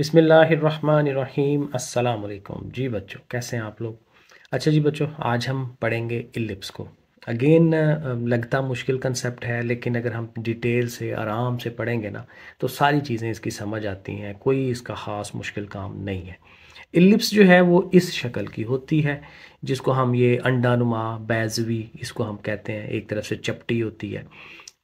बिसमीम् अल्लाम जी बच्चों कैसे हैं आप लोग अच्छा जी बच्चों आज हम पढ़ेंगे इलिप्स को अगेन लगता मुश्किल कंसेप्ट है लेकिन अगर हम डिटेल से आराम से पढ़ेंगे ना तो सारी चीज़ें इसकी समझ आती हैं कोई इसका ख़ास मुश्किल काम नहीं है इलिप्स जो है वो इस शक्ल की होती है जिसको हम ये अंडानुमा बैजवी इसको हम कहते हैं एक तरफ से चपटी होती है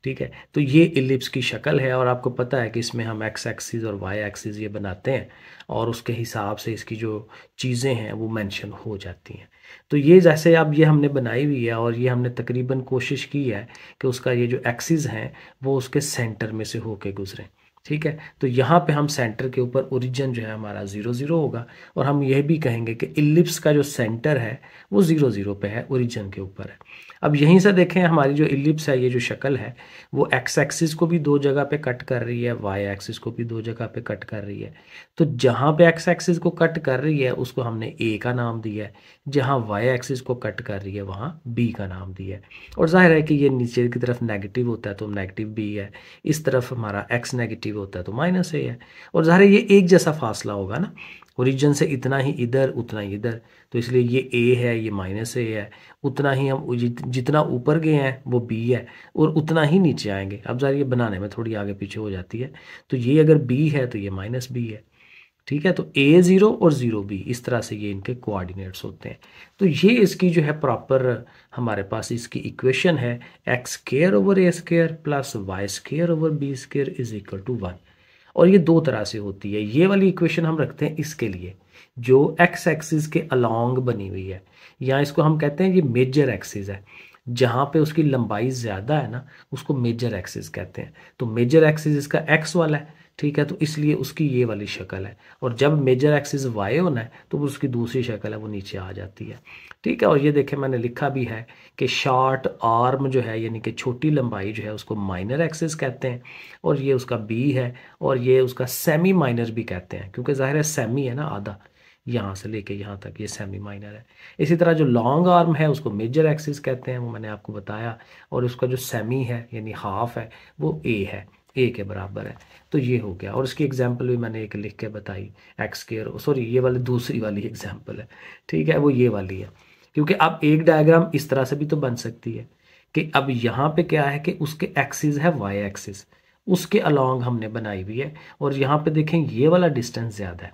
ठीक है तो ये इलिप्स की शक्ल है और आपको पता है कि इसमें हम एक्स एक्सिस और वाई एक्सिस ये बनाते हैं और उसके हिसाब से इसकी जो चीज़ें हैं वो मेंशन हो जाती हैं तो ये जैसे अब ये हमने बनाई हुई है और ये हमने तकरीबन कोशिश की है कि उसका ये जो एक्सिस हैं वो उसके सेंटर में से होके गुजरें ठीक है तो यहाँ पे हम सेंटर के ऊपर ओरिजिन जो है हमारा ज़ीरो ज़ीरो होगा और हम यह भी कहेंगे कि इलिप्स का जो सेंटर है वो ज़ीरो ज़ीरो पे है ओरिजिन के ऊपर है अब यहीं से देखें हमारी जो इलिप्स है ये जो शक्ल है वो एक्स एक्सिस को भी दो जगह पे कट कर रही है वाई एक्सिस को भी दो जगह पे कट कर रही है तो जहाँ पे एक्स एक्सिस को कट कर रही है उसको हमने ए का नाम दिया है जहाँ वाई एक्सिस को कट कर रही है वहाँ बी का नाम दिया है और जाहिर है कि ये नीचे की तरफ नेगेटिव होता है तो नेगेटिव बी है इस तरफ हमारा एक्स नेगेटिव होता है तो माइनस ए है और ज़ाहिर है ये एक जैसा फासला होगा ना ओरिजिन से इतना ही इधर उतना ही इधर तो इसलिए ये ए है ये माइनस ए है उतना ही हम जितना ऊपर गए हैं वो बी है और उतना ही नीचे आएंगे अब ज़रा ये बनाने में थोड़ी आगे पीछे हो जाती है तो ये अगर बी है तो ये माइनस बी है ठीक है तो ए ज़ीरो और ज़ीरो बी इस तरह से ये इनके कोऑर्डिनेट्स होते हैं तो ये इसकी जो है प्रॉपर हमारे पास इसकी इक्वेशन है X square over A square plus Y square over B square is equal to one और ये दो तरह से होती है ये वाली इक्वेशन हम रखते हैं इसके लिए जो एक्स एक्सिस के अलोंग बनी हुई है या इसको हम कहते हैं ये मेजर एक्सिस है जहाँ पे उसकी लंबाई ज़्यादा है ना उसको मेजर एक्सिस कहते हैं तो मेजर एक्सिस इसका एक्स वाला है ठीक है तो इसलिए उसकी ये वाली शक्ल है और जब मेजर एक्सिस वाई होना है तो उसकी दूसरी शक्ल है वो नीचे आ जाती है ठीक है और ये देखें मैंने लिखा भी है कि शॉर्ट आर्म जो है यानी कि छोटी लंबाई जो है उसको माइनर एक्सिस कहते हैं और ये उसका बी है और ये उसका सेमी माइनर भी कहते हैं क्योंकि ज़ाहिर है सेमी है ना आधा यहाँ से लेके यहाँ तक ये सेमी माइनर है इसी तरह जो लॉन्ग आर्म है उसको मेजर एक्सिस कहते हैं वो मैंने आपको बताया और उसका जो सेमी है यानी हाफ है वो ए है एक है बराबर है तो ये हो गया और इसकी एग्जाम्पल भी मैंने एक लिख के बताई एक्स केयर सॉरी ये वाली दूसरी वाली एग्जाम्पल है ठीक है वो ये वाली है क्योंकि अब एक डायग्राम इस तरह से भी तो बन सकती है कि अब यहाँ पे क्या है कि उसके एक्सिस है वाई एक्सिस उसके अलॉन्ग हमने बनाई हुई है और यहाँ पे देखें ये वाला डिस्टेंस ज़्यादा है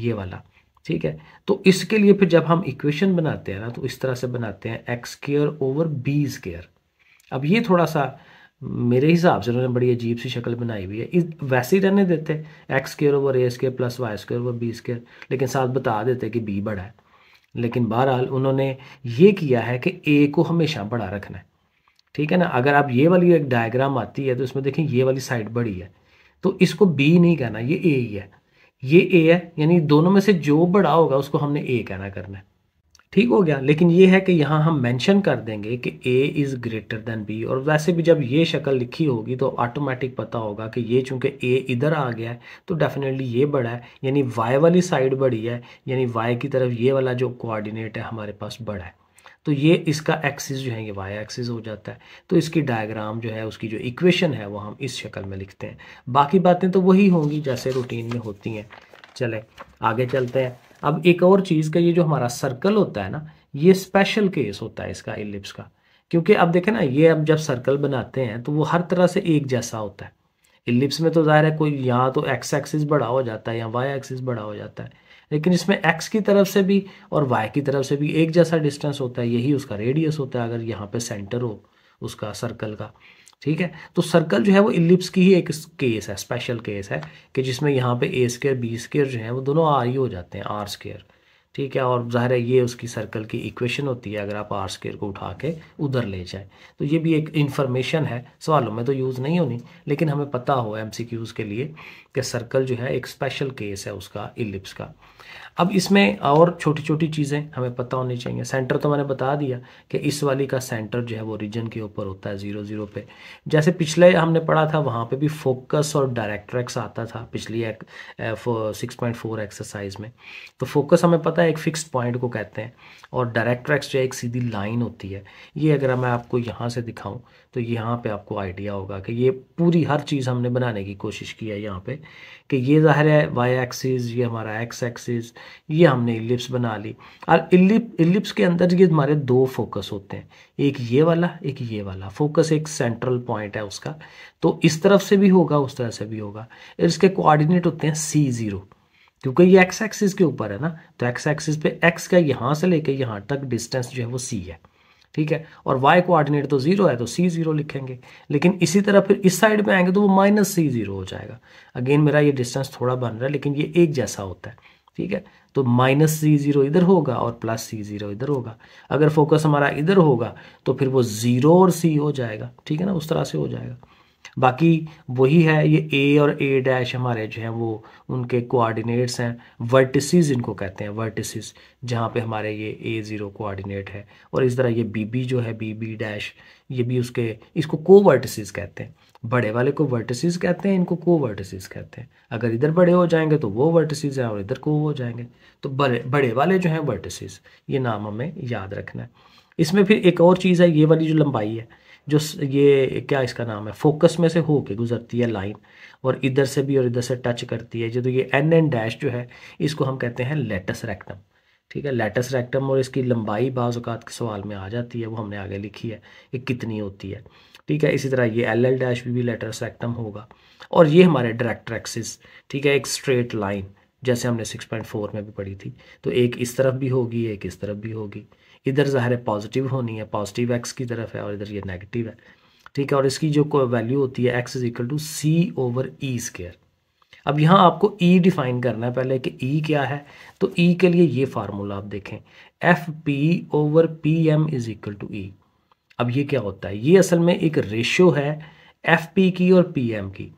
ये वाला ठीक है तो इसके लिए फिर जब हम इक्वेशन बनाते हैं ना तो इस तरह से बनाते हैं X square over B square अब ये थोड़ा सा मेरे हिसाब से उन्होंने बड़ी अजीब सी शक्ल बनाई हुई है इस वैसे ही रहने देते एक्स केयर ओवर ए square plus Y square over B square लेकिन साथ बता देते कि बी बड़ा है लेकिन बहरहाल उन्होंने ये किया है कि ए को हमेशा बड़ा रखना है ठीक है ना अगर आप ये वाली एक डायग्राम आती है तो इसमें देखें ये वाली साइड बड़ी है तो इसको बी नहीं कहना ये ए ही है ये ए है यानी दोनों में से जो बड़ा होगा उसको हमने ए कहना करना है ठीक हो गया लेकिन ये है कि यहाँ हम मेंशन कर देंगे कि A is greater than B और वैसे भी जब ये शक्ल लिखी होगी तो ऑटोमेटिक पता होगा कि ये चूंकि ए इधर आ गया है तो डेफिनेटली ये बड़ा है यानी वाई वाली साइड बड़ी है यानी वाई की तरफ ये वाला जो कोऑर्डिनेट है हमारे पास बड़ा है तो ये इसका एक्सिस जो है ये वाई एक्सिस हो जाता है तो इसकी डायग्राम जो है उसकी जो इक्वेशन है वो हम इस शक्ल में लिखते हैं बाकी बातें तो वही होंगी जैसे रूटीन में होती हैं चले आगे चलते हैं अब एक और चीज़ का ये जो हमारा सर्कल होता है ना ये स्पेशल केस होता है इसका इलिप्स का क्योंकि अब देखें ना ये अब जब सर्कल बनाते हैं तो वो हर तरह से एक जैसा होता है इलिप्स में तो ज़ाहिर है कोई यहाँ तो एक्स एक्सिस बड़ा हो जाता है या वाई एक्सिस बड़ा हो जाता है लेकिन इसमें एक्स की तरफ से भी और वाई की तरफ से भी एक जैसा डिस्टेंस होता है यही उसका रेडियस होता है अगर यहाँ पे सेंटर हो उसका सर्कल का ठीक है तो सर्कल जो है वो इलिप्स की ही एक केस है स्पेशल केस है कि जिसमें यहाँ पे ए स्केयर बी स्केयर जो है वो दोनों आर ही हो जाते हैं आर स्केयर ठीक है और ज़ाहिर है ये उसकी सर्कल की इक्वेशन होती है अगर आप आर स्केयर को उठा के उधर ले जाएं तो ये भी एक इन्फॉर्मेशन है सवालों में तो यूज़ नहीं होनी लेकिन हमें पता हो एम के लिए कि सर्कल जो है एक स्पेशल केस है उसका इलिप्स का अब इसमें और छोटी छोटी चीज़ें हमें पता होनी चाहिए सेंटर तो मैंने बता दिया कि इस वाली का सेंटर जो है वो रीजन के ऊपर होता है ज़ीरो ज़ीरो पे जैसे पिछले हमने पढ़ा था वहाँ पे भी फोकस और डायरेक्ट्रैक्स आता था पिछली सिक्स पॉइंट फोर एक्सरसाइज में तो फोकस हमें पता होता है एक फिक्स पॉइंट को कहते हैं और डायरेक्ट ट्रैक्स जो है एक सीधी लाइन होती है ये अगर मैं आपको यहाँ से दिखाऊं तो यहाँ पे आपको आइडिया होगा कि ये पूरी हर चीज़ हमने बनाने की कोशिश की है यहाँ पे कि ये ज़ाहिर है वाई एक्सिस ये हमारा एक्स एक्सिस ये हमने इलिप्स बना ली और इलिप इलिप्स के अंदर ये हमारे दो फोकस होते हैं एक ये वाला एक ये वाला फोकस एक सेंट्रल पॉइंट है उसका तो इस तरफ से भी होगा उस तरह से भी होगा इसके कोऑर्डिनेट होते हैं सी ज़ीरो क्योंकि ये एक्स एक्सिस के ऊपर है ना तो एक्स एक्सिस पे एक्स का यहाँ से लेके यहाँ तक डिस्टेंस जो है वो सी है ठीक है और वाई कोआर्डिनेट तो जीरो है तो सी जीरो लिखेंगे लेकिन इसी तरह फिर इस साइड में आएंगे तो वो माइनस सी जीरो हो जाएगा अगेन मेरा ये डिस्टेंस थोड़ा बन रहा है लेकिन ये एक जैसा होता है ठीक है तो माइनस सी जीरो इधर होगा और प्लस सी जीरो इधर होगा अगर फोकस हमारा इधर होगा तो फिर वो जीरो और सी हो जाएगा ठीक है ना उस तरह से हो जाएगा बाकी वही है ये ए और ए डैश हमारे जो हैं वो उनके कोऑर्डिनेट्स हैं वर्टिसेस इनको कहते हैं वर्टिसेस जहाँ पे हमारे ये ए ज़ीरो कोऑर्डिनेट है और इस तरह ये बी बी जो है बी बी डैश ये भी उसके इसको को वर्टिसेस कहते हैं बड़े वाले को वर्टिसेस कहते हैं इनको को वर्टिसेस कहते हैं अगर इधर बड़े हो जाएंगे तो वो वर्टिसेस हैं और इधर को हो जाएंगे तो बड़े बड़े वाले जो हैं वर्टिसेस ये नाम हमें याद रखना है इसमें फिर एक और चीज़ है ये वाली जो लंबाई है जो ये क्या इसका नाम है फोकस में से होके गुजरती है लाइन और इधर से भी और इधर से टच करती है जो तो ये एन एन डैश जो है इसको हम कहते हैं लेटस रेक्टम ठीक है लेटस रेक्टम और इसकी लंबाई बाज़ात के सवाल में आ जाती है वो हमने आगे लिखी है ये कितनी होती है ठीक है इसी तरह ये एल एल डैश भी, भी लेटस रेक्टम होगा और ये हमारे डायरेक्ट एक्सिस ठीक है एक स्ट्रेट लाइन जैसे हमने 6.4 में भी पढ़ी थी तो एक इस तरफ भी होगी एक इस तरफ भी होगी इधर ज़ाहिर है पॉजिटिव होनी है पॉजिटिव एक्स की तरफ है और इधर ये नेगेटिव है ठीक है और इसकी जो वैल्यू होती है X is equal to C over E square अब यहाँ आपको ई e डिफाइन करना है पहले कि ई e क्या है तो ई e के लिए ये फार्मूला आप देखें F P over P M is equal to E अब ये क्या होता है ये असल में एक रेशियो है एफ पी की और पी एम की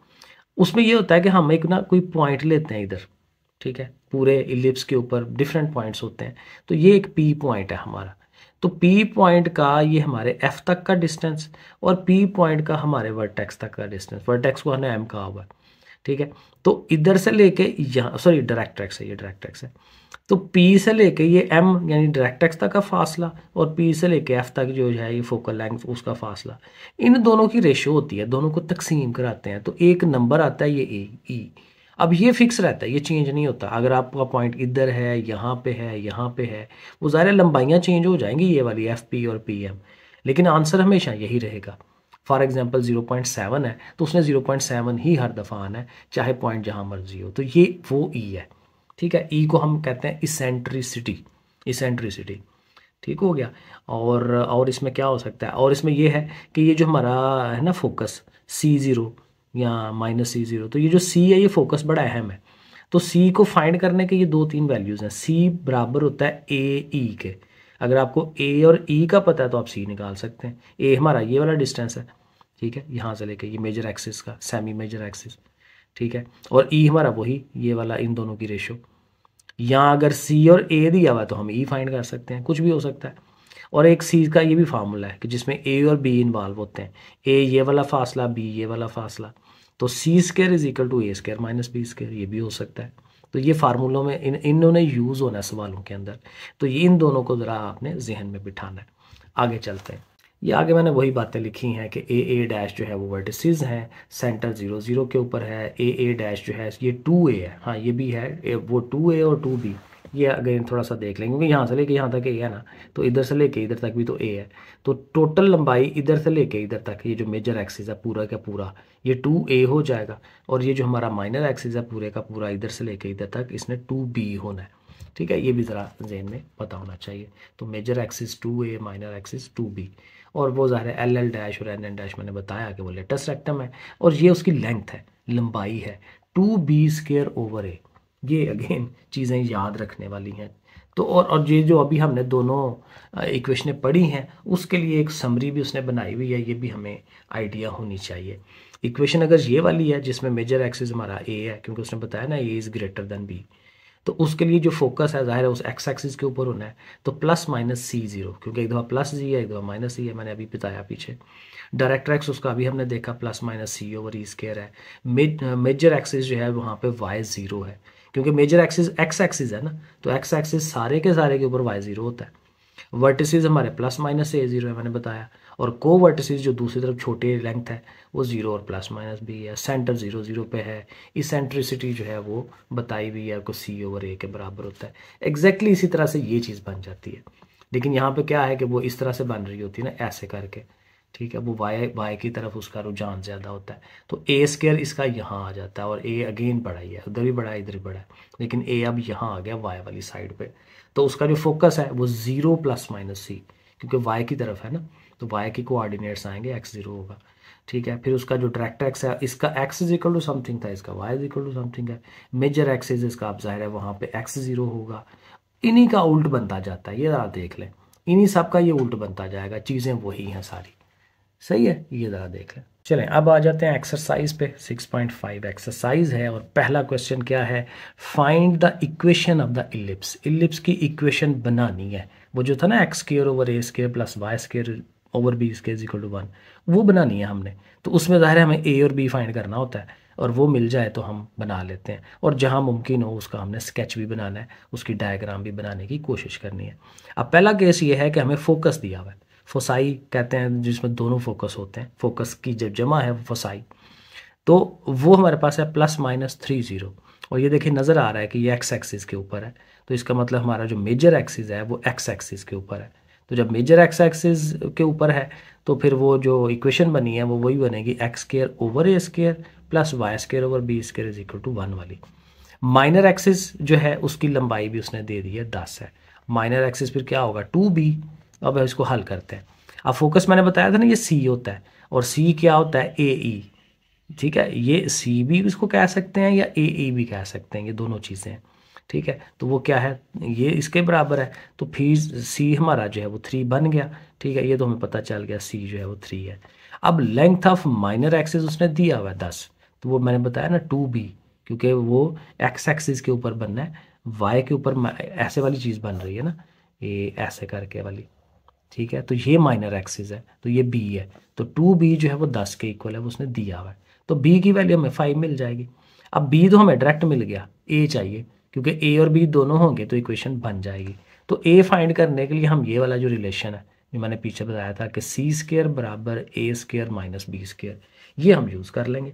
उसमें यह होता है कि हम एक ना कोई पॉइंट लेते हैं इधर ठीक है पूरे इलिप्स के ऊपर डिफरेंट पॉइंट्स होते हैं तो ये एक पी पॉइंट है हमारा तो पी पॉइंट का ये हमारे एफ तक का डिस्टेंस और पी पॉइंट का हमारे वर्टेक्स तक का डिस्टेंस वर्टेक्स को हमने एम कहा हुआ है ठीक है तो इधर से लेके यहाँ सॉरी डायरेक्ट एक्स है ये डायरेक्ट एक्स है तो पी से लेके ये एम यानी डायरेक्ट एक्स तक का फासला और पी से लेके एफ तक जो है ये फोकल लेंथ उसका फासला इन दोनों की रेशो होती है दोनों को तकसीम कराते हैं तो एक नंबर आता है ये ए ई e. अब ये फिक्स रहता है ये चेंज नहीं होता अगर आपका पॉइंट इधर है यहाँ पे है यहाँ पे है वो ज़ाहिर लंबाइयाँ चेंज हो जाएंगी ये वाली एफ पी और पी एम लेकिन आंसर हमेशा यही रहेगा for example zero point seven है तो उसने ज़ीरो पॉइंट सेवन ही हर दफ़ा आना है चाहे पॉइंट जहाँ मर्जी हो तो ये वो ई e है ठीक है ई e को हम कहते हैं इसेंट्रिसिटी इसेंट्रिसिटी ठीक हो गया और और इसमें क्या हो सकता है और इसमें यह है कि ये जो हमारा है ना फोकस सी ज़ीरो या माइनस सी ज़ीरो तो ये जो सी है ये फोकस बड़ा अहम है तो सी को फाइंड करने के ये दो तीन वैल्यूज़ हैं सी बराबर होता है ए ई e के अगर आपको ए और ई e का पता है तो आप सी निकाल सकते हैं ए हमारा ये वाला डिस्टेंस है ठीक है यहाँ से लेके ये मेजर एक्सिस का सेमी मेजर एक्सिस ठीक है और ई e हमारा वही ये वाला इन दोनों की रेशो यहाँ अगर सी और ए दिया हुआ है तो हम ई e फाइंड कर सकते हैं कुछ भी हो सकता है और एक सी का ये भी फार्मूला है कि जिसमें ए और बी इन्वॉल्व होते हैं ए ये वाला फासला बी ये वाला फासला तो C square is equal to A square minus B square ये भी हो सकता है तो ये फार्मूलों में इन इन्होंने यूज़ होना है सवालों के अंदर तो ये इन दोनों को ज़रा आपने जहन में बिठाना है आगे चलते हैं ये आगे मैंने वही बातें लिखी हैं कि ए ए डैश जो है वो वर्टिसेस हैं सेंटर ज़ीरो ज़ीरो के ऊपर है ए ए डैश जो है ये टू ए है हाँ ये भी है वो टू ए और टू बी ये अगेन थोड़ा सा देख लें क्योंकि यहाँ से लेके यहाँ तक ए है ना तो इधर से लेके इधर तक भी तो ए है तो टोटल लंबाई इधर से लेके इधर तक ये जो मेजर एक्सिस है पूरा का पूरा ये टू ए हो जाएगा और ये जो हमारा माइनर एक्सिस है पूरे का पूरा इधर से लेके इधर तक इसने टू बी होना है ठीक है ये भी ज़रा जेन में पता होना चाहिए तो major axis two A minor axis two B और वो ज़ाहिर है एल एल डैश और एन एन डैश मैंने बताया कि वो लेटेस्ट रेक्टम है और ये उसकी लेंथ है लंबाई है two B square over A ये अगेन चीज़ें याद रखने वाली हैं तो और और ये जो अभी हमने दोनों इक्वेशनें पढ़ी हैं उसके लिए एक समरी भी उसने बनाई हुई है ये भी हमें आइडिया होनी चाहिए इक्वेशन अगर ये वाली है जिसमें मेजर एक्सिस हमारा ए है क्योंकि उसने बताया ना A is greater than B तो उसके लिए जो फोकस है ज़ाहिर है उस एक्स एक्सिस के ऊपर होना है तो प्लस माइनस सी ज़ीरो क्योंकि एक दफ़ा प्लस जी है एक दफ़ा माइनस सी है मैंने अभी बताया पीछे डायरेक्ट एक्स उसका अभी हमने देखा plus minus C over E square है मेजर एक्सिस जो है वहाँ पे वाई ज़ीरो है क्योंकि मेजर एक्सिस एक्स एक्सिस है ना तो एक्स एक्सिस सारे के सारे के ऊपर वाई जीरो होता है वर्टिसज हमारे प्लस माइनस से जीरो है मैंने बताया और को वर्टिसज जो दूसरी तरफ छोटे लेंथ है वो जीरो और प्लस माइनस भी है सेंटर जीरो जीरो पे है इसेंट्रिसिटी जो है वो बताई हुई है आपको सी ओवर ए के बराबर होता है एग्जैक्टली exactly इसी तरह से ये चीज़ बन जाती है लेकिन यहाँ पे क्या है कि वो इस तरह से बन रही होती है ना ऐसे करके ठीक है वो वाई वाई की तरफ उसका रुझान ज़्यादा होता है तो ए स्केयर इसका यहाँ आ जाता है और ए अगेन बढ़ा ही है उधर भी बढ़ा है इधर भी बढ़ा है लेकिन ए अब यहाँ आ गया वाई वाली साइड पे तो उसका जो फोकस है वो ज़ीरो प्लस माइनस सी क्योंकि वाई की तरफ है ना तो वाई के कोआर्डिनेट्स आएंगे एक्स ज़ीरो होगा ठीक है फिर उसका जो डायरेक्ट एक्स है इसका X is equal to something था इसका Y is equal to something है मेजर इज इसका आप जाहिर है वहाँ पर एक्स ज़ीरो होगा इन्हीं का उल्ट बनता जाता है ये आप देख लें इन्हीं सब का ये उल्ट बनता जाएगा चीज़ें वही हैं सारी सही है ये ज़रा देख लें चलें अब आ जाते हैं एक्सरसाइज पे 6.5 एक्सरसाइज है और पहला क्वेश्चन क्या है find the equation of the ellipse ellipse की इक्वेशन बनानी है वो जो था ना X square over A square plus Y square over B square equal to one वो बनानी है हमने तो उसमें ज़ाहिर है हमें ए और बी फाइंड करना होता है और वो मिल जाए तो हम बना लेते हैं और जहाँ मुमकिन हो उसका हमने स्केच भी बनाना है उसकी डायग्राम भी बनाने की कोशिश करनी है अब पहला केस ये है कि हमें फोकस दिया हुआ है फोसाई कहते हैं जिसमें दोनों फोकस होते हैं फोकस की जब जमा है वो फोसाई तो वो हमारे पास है प्लस माइनस थ्री ज़ीरो और ये देखिए नज़र आ रहा है कि ये एक्स एक्सिस के ऊपर है तो इसका मतलब हमारा जो मेजर एक्सिस है वो एक्स एक्सिस के ऊपर है तो जब मेजर एक्स एक्सिस के ऊपर है तो फिर वो जो इक्वेशन बनी है वो वही बनेगी X square over A square plus Y square over B square is equal to one वाली माइनर एक्सिस जो है उसकी लंबाई भी उसने दे दी है दस है माइनर एक्सिस फिर क्या होगा टू बी अब इसको हल करते हैं अब फोकस मैंने बताया था ना ये सी होता है और सी क्या होता है ए ई e। ठीक है ये सी भी इसको कह सकते हैं या ए ई e भी कह सकते हैं ये दोनों चीज़ें हैं ठीक है तो वो क्या है ये इसके बराबर है तो फीस सी हमारा जो है वो थ्री बन गया ठीक है ये तो हमें पता चल गया सी जो है वो थ्री है अब लेंथ ऑफ माइनर एक्सिस उसने दिया हुआ है दस तो वो मैंने बताया ना टू बी क्योंकि वो एक्स एक्सिस के ऊपर बनना है वाई के ऊपर ऐसे वाली चीज़ बन रही है ना ये ऐसे करके वाली ठीक है तो ये माइनर एक्सिस है तो ये बी है तो टू बी जो है वो दस के इक्वल है वो उसने दिया हुआ है तो बी की वैल्यू हमें फाइव मिल जाएगी अब बी तो हमें डायरेक्ट मिल गया ए चाहिए क्योंकि ए और बी दोनों होंगे तो इक्वेशन बन जाएगी तो ए फाइंड करने के लिए हम ये वाला जो रिलेशन है जो मैंने पीछे बताया था कि सी स्केयर बराबर A square minus B square ये हम यूज़ कर लेंगे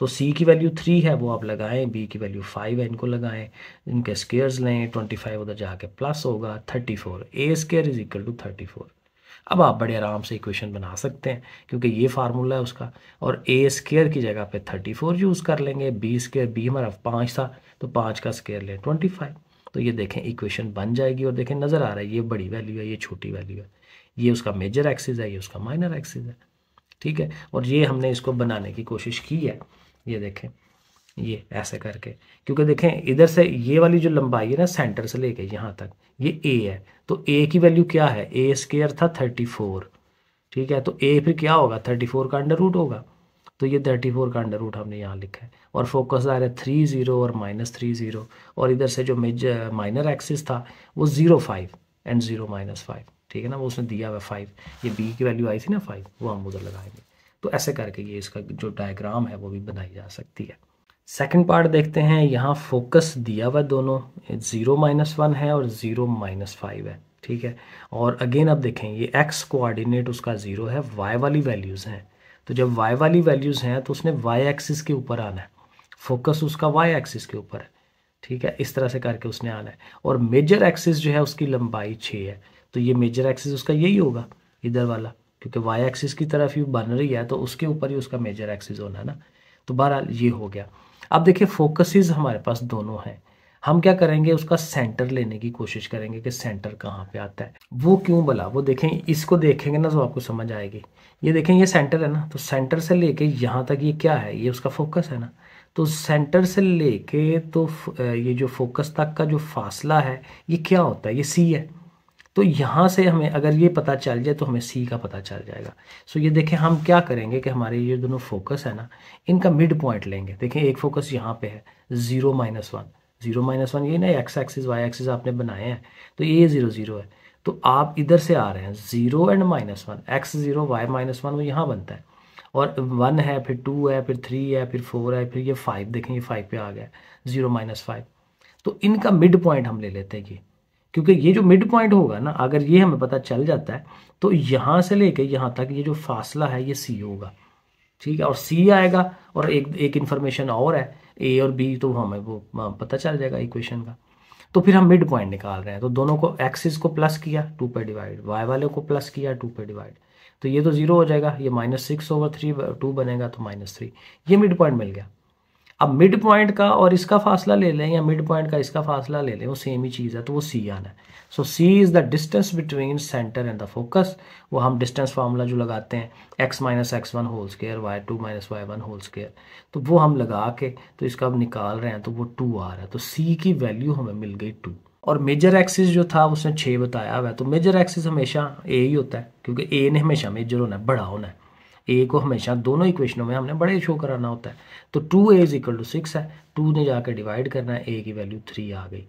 तो सी की वैल्यू थ्री है वो आप लगाएं बी की वैल्यू फाइव है इनको लगाएं इनके स्केयर्स लें ट्वेंटी फाइव उधर जाके प्लस होगा thirty four A square is equal to thirty four अब आप बड़े आराम से इक्वेशन बना सकते हैं क्योंकि ये फार्मूला है उसका और ए स्केयर की जगह पे थर्टी फोर यूज़ कर लेंगे बी स्केयर बी हमारा पाँच था तो पाँच का स्केयर लें ट्वेंटी फाइव तो ये देखें इक्वेशन बन जाएगी और देखें नज़र आ रहा है ये बड़ी वैल्यू है ये छोटी वैल्यू है ये उसका मेजर एक्सिस है ये उसका माइनर एक्सिस है ठीक है और ये हमने इसको बनाने की कोशिश की है ये देखें ये ऐसे करके क्योंकि देखें इधर से ये वाली जो लंबाई है ना सेंटर से लेके यहाँ तक ये ए है तो ए की वैल्यू क्या है ए स्केयर था थर्टी फोर ठीक है तो ए फिर क्या होगा थर्टी फोर का अंडर रूट होगा तो ये थर्टी फोर का अंडर रूट हमने यहाँ लिखा है और फोकस आ रहा है थ्री ज़ीरो और माइनस थ्री ज़ीरो और इधर से जो मेज माइनर एक्सिस था वो zero five and zero minus five ठीक है ना वो उसने दिया हुआ फाइव ये बी की वैल्यू आई थी ना फाइव वो हम उधर लगाएंगे तो ऐसे करके ये इसका जो डायग्राम है वो भी बनाई जा सकती है सेकंड पार्ट देखते हैं यहाँ फोकस दिया हुआ दोनों ज़ीरो माइनस वन है और ज़ीरो माइनस फाइव है ठीक है और अगेन आप देखें ये एक्स कोऑर्डिनेट उसका ज़ीरो है वाई वाली वैल्यूज़ हैं तो जब वाई वाली वैल्यूज़ हैं तो उसने वाई एक्सिस के ऊपर आना है फोकस उसका वाई एक्सिस के ऊपर है ठीक है इस तरह से करके उसने आना है और मेजर एक्सिस जो है उसकी लंबाई छः है तो ये मेजर एक्सिस उसका यही होगा इधर वाला क्योंकि वाई एक्सिस की तरफ ही बन रही है तो उसके ऊपर ही उसका मेजर एक्सिस होना है ना तो बहरहाल ये हो गया अब देखिए फोकसेस हमारे पास दोनों हैं हम क्या करेंगे उसका सेंटर लेने की कोशिश करेंगे कि सेंटर कहाँ पे आता है वो क्यों बोला वो देखें इसको देखेंगे ना तो आपको समझ आएगी ये देखें ये सेंटर है ना तो सेंटर से लेके यहाँ तक ये क्या है ये उसका फोकस है ना तो सेंटर से लेके तो ये जो फोकस तक का जो फासला है ये क्या होता है ये सी है तो यहाँ से हमें अगर ये पता चल जाए तो हमें सी का पता चल जाएगा सो ये देखें हम क्या करेंगे कि हमारे ये दोनों फोकस है ना इनका मिड पॉइंट लेंगे देखें एक फोकस यहाँ पे है zero minus one zero minus one ये ना एक्स एक्सिस वाई एक्सिस आपने बनाए हैं तो ये ज़ीरो ज़ीरो है तो आप इधर से आ रहे हैं zero and minus one X zero Y minus one वो यहाँ बनता है और वन है फिर टू है फिर थ्री है फिर फोर है फिर ये फाइव देखें ये फाइव पे आ गया ज़ीरो माइनस फाइव तो इनका मिड पॉइंट हम ले लेते हैं ये क्योंकि ये जो मिड पॉइंट होगा ना अगर ये हमें पता चल जाता है तो यहाँ से लेके यहाँ तक ये जो फासला है ये सी होगा ठीक है और सी आएगा और एक एक इन्फॉर्मेशन और है ए और बी तो हमें वो हाँ, पता चल जाएगा इक्वेशन का तो फिर हम मिड पॉइंट निकाल रहे हैं तो दोनों को एक्सिस को प्लस किया टू पे डिवाइड वाई वाले को प्लस किया टू पे डिवाइड तो ये तो जीरो हो जाएगा ये minus six over three two बनेगा तो माइनस थ्री ये मिड पॉइंट मिल गया अब मिड पॉइंट का और इसका फासला ले लें या मिड पॉइंट का इसका फासला ले लें वो सेम ही चीज़ है तो वो सी आना है so C is the distance between centre and the focus वो हम डिस्टेंस फार्मूला जो लगाते हैं X minus X one whole square Y two minus Y one whole square तो वो हम लगा के तो इसका अब निकाल रहे हैं तो वो टू आ रहा है तो सी की वैल्यू हमें मिल गई टू और मेजर एक्सिस जो था उसने छः बताया हुआ है तो मेजर एक्सिस हमेशा ए ही होता है क्योंकि ए ने हमेशा मेजर होना है बड़ा होना है ए को हमेशा दोनों इक्वेशनों में हमने बड़े शो कराना होता है तो two A is equal to six है टू ने जाकर डिवाइड करना है ए की वैल्यू थ्री आ गई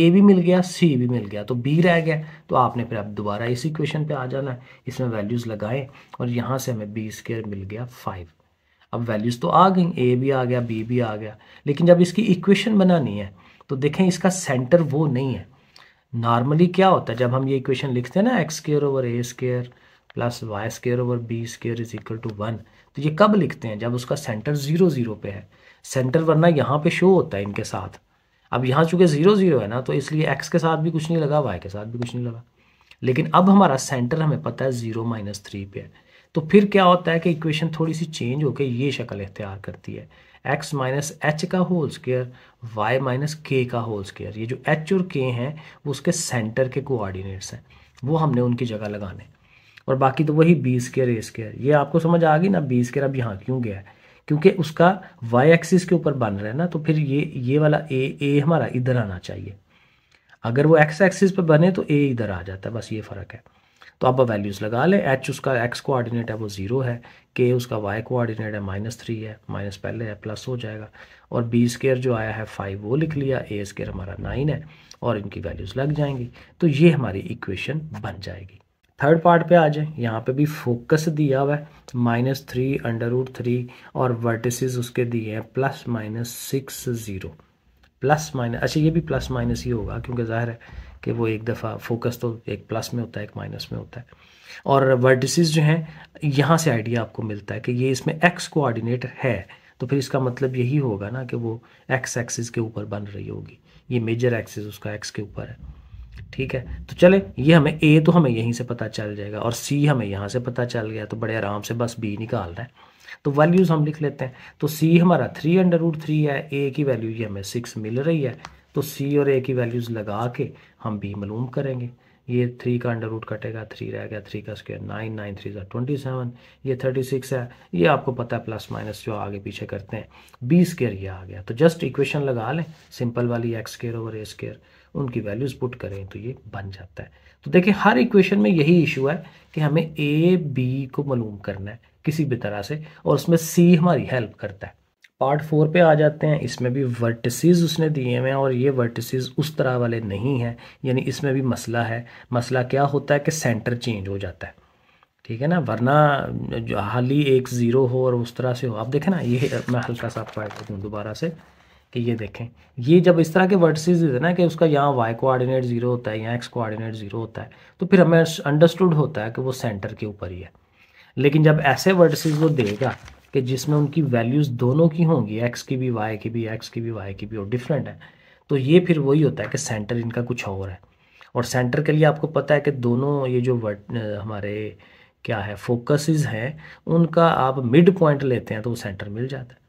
ए भी मिल गया सी भी मिल गया तो बी रह गया तो आपने फिर आप दोबारा इस इक्वेशन पे आ जाना है इसमें वैल्यूज़ लगाएं और यहाँ से हमें बी स्केयर मिल गया फाइव अब वैल्यूज़ तो आ गई ए भी आ गया बी भी आ गया लेकिन जब इसकी इक्वेशन बनानी है तो देखें इसका सेंटर वो नहीं है नॉर्मली क्या होता है जब हम ये इक्वेशन लिखते हैं ना X square over A square plus Y square over B square is equal to one तो ये कब लिखते हैं जब उसका सेंटर ज़ीरो ज़ीरो पे है सेंटर वरना यहाँ पे शो होता है इनके साथ अब यहाँ चूँकि ज़ीरो ज़ीरो है ना तो इसलिए एक्स के साथ भी कुछ नहीं लगा वाई के साथ भी कुछ नहीं लगा लेकिन अब हमारा सेंटर हमें पता है ज़ीरो माइनस थ्री पे है तो फिर क्या होता है कि इक्वेशन थोड़ी सी चेंज होकर ये शक्ल इख्तियार करती है एक्स माइनस एच का whole square Y minus K का होल स्केयर ये जो एच और के हैं वो उसके सेंटर के कोऑर्डिनेट्स हैं वो हमने उनकी जगह लगाने और बाकी तो वही बी स्केयर ए स्केयर ये आपको समझ आ गई ना बी स्केयर अब यहाँ क्यों गया है क्योंकि उसका वाई एक्सिस के ऊपर बन रहा है ना तो फिर ये ये वाला ए ए हमारा इधर आना चाहिए अगर वो एक्स एक्सिस पर बने तो ए इधर आ जाता है बस ये फ़र्क है तो आप वैल्यूज़ लगा लें एच उसका एक्स कोऑर्डिनेट है वो ज़ीरो है के उसका वाई कोऑर्डिनेट है माइनस थ्री है माइनस पहले है प्लस हो जाएगा और बी स्केयर जो आया है फाइव वो लिख लिया ए स्केयर हमारा नाइन है और इनकी वैल्यूज़ लग जाएंगी तो ये हमारी इक्वेशन बन जाएगी थर्ड पार्ट पे आ जाए यहाँ पे भी फोकस दिया हुआ है minus three under root three और वर्टिसेस उसके दिए हैं plus minus six zero plus minus अच्छा ये भी प्लस माइनस ही होगा क्योंकि ज़ाहिर है कि वो एक दफ़ा फोकस तो एक प्लस में होता है एक माइनस में होता है और वर्टिसेस जो हैं यहाँ से आइडिया आपको मिलता है कि ये इसमें एक्स कोआर्डिनेट है तो फिर इसका मतलब यही होगा ना कि वो एक्स एक्सिस के ऊपर बन रही होगी ये मेजर एक्सिस उसका एक्स के ऊपर है ठीक है तो चले ये हमें ए तो हमें यहीं से पता चल जाएगा और सी हमें यहाँ से पता चल गया तो बड़े आराम से बस बी निकाल रहे हैं तो वैल्यूज़ हम लिख लेते हैं तो सी हमारा थ्री अंडर रूट थ्री है ए की वैल्यू ये हमें सिक्स मिल रही है तो सी और ए की वैल्यूज़ लगा के हम बी मालूम करेंगे ये थ्री का अंडर रूट कटेगा थ्री रह गया थ्री का स्क्वायर नाइन नाइन थ्री ज़ा ट्वेंटी सेवन ये थर्टी सिक्स है ये आपको पता है प्लस माइनस जो आगे पीछे करते हैं बी स्केयर ये आ गया तो जस्ट इक्वेशन लगा लें सिंपल वाली एक्स स्केयर ओवर ए स्केयर उनकी वैल्यूज़ पुट करें तो ये बन जाता है तो देखिए हर इक्वेशन में यही इशू है कि हमें ए बी को मालूम करना है किसी भी तरह से और उसमें सी हमारी हेल्प करता है पार्ट फोर पे आ जाते हैं इसमें भी वर्टिसेस उसने दिए हुए हैं और ये वर्टिसेस उस तरह वाले नहीं हैं यानी इसमें भी मसला है मसला क्या होता है कि सेंटर चेंज हो जाता है ठीक है ना वरना जो हाल ही एक ज़ीरो हो और उस तरह से हो आप देखें ना ये मैं हल्का सा आपको ऐड दूँ दोबारा से कि ये देखें ये जब इस तरह के वर्डसेज देते ना कि उसका यहाँ वाई कोआर्डिनेट ज़ीरो होता है यहाँ एक्स कोआर्डिनेट ज़ीरो होता है तो फिर हमें अंडरस्टूड होता है कि वो सेंटर के ऊपर ही है लेकिन जब ऐसे वर्डसेज वो देगा कि जिसमें उनकी वैल्यूज़ दोनों की होंगी एक्स की भी वाई की भी एक्स की भी वाई की भी और डिफरेंट है तो ये फिर वही होता है कि सेंटर इनका कुछ और है और सेंटर के लिए आपको पता है कि दोनों ये जो वर्ड हमारे क्या है फोकसेस हैं उनका आप मिड पॉइंट लेते हैं तो वो सेंटर मिल जाता है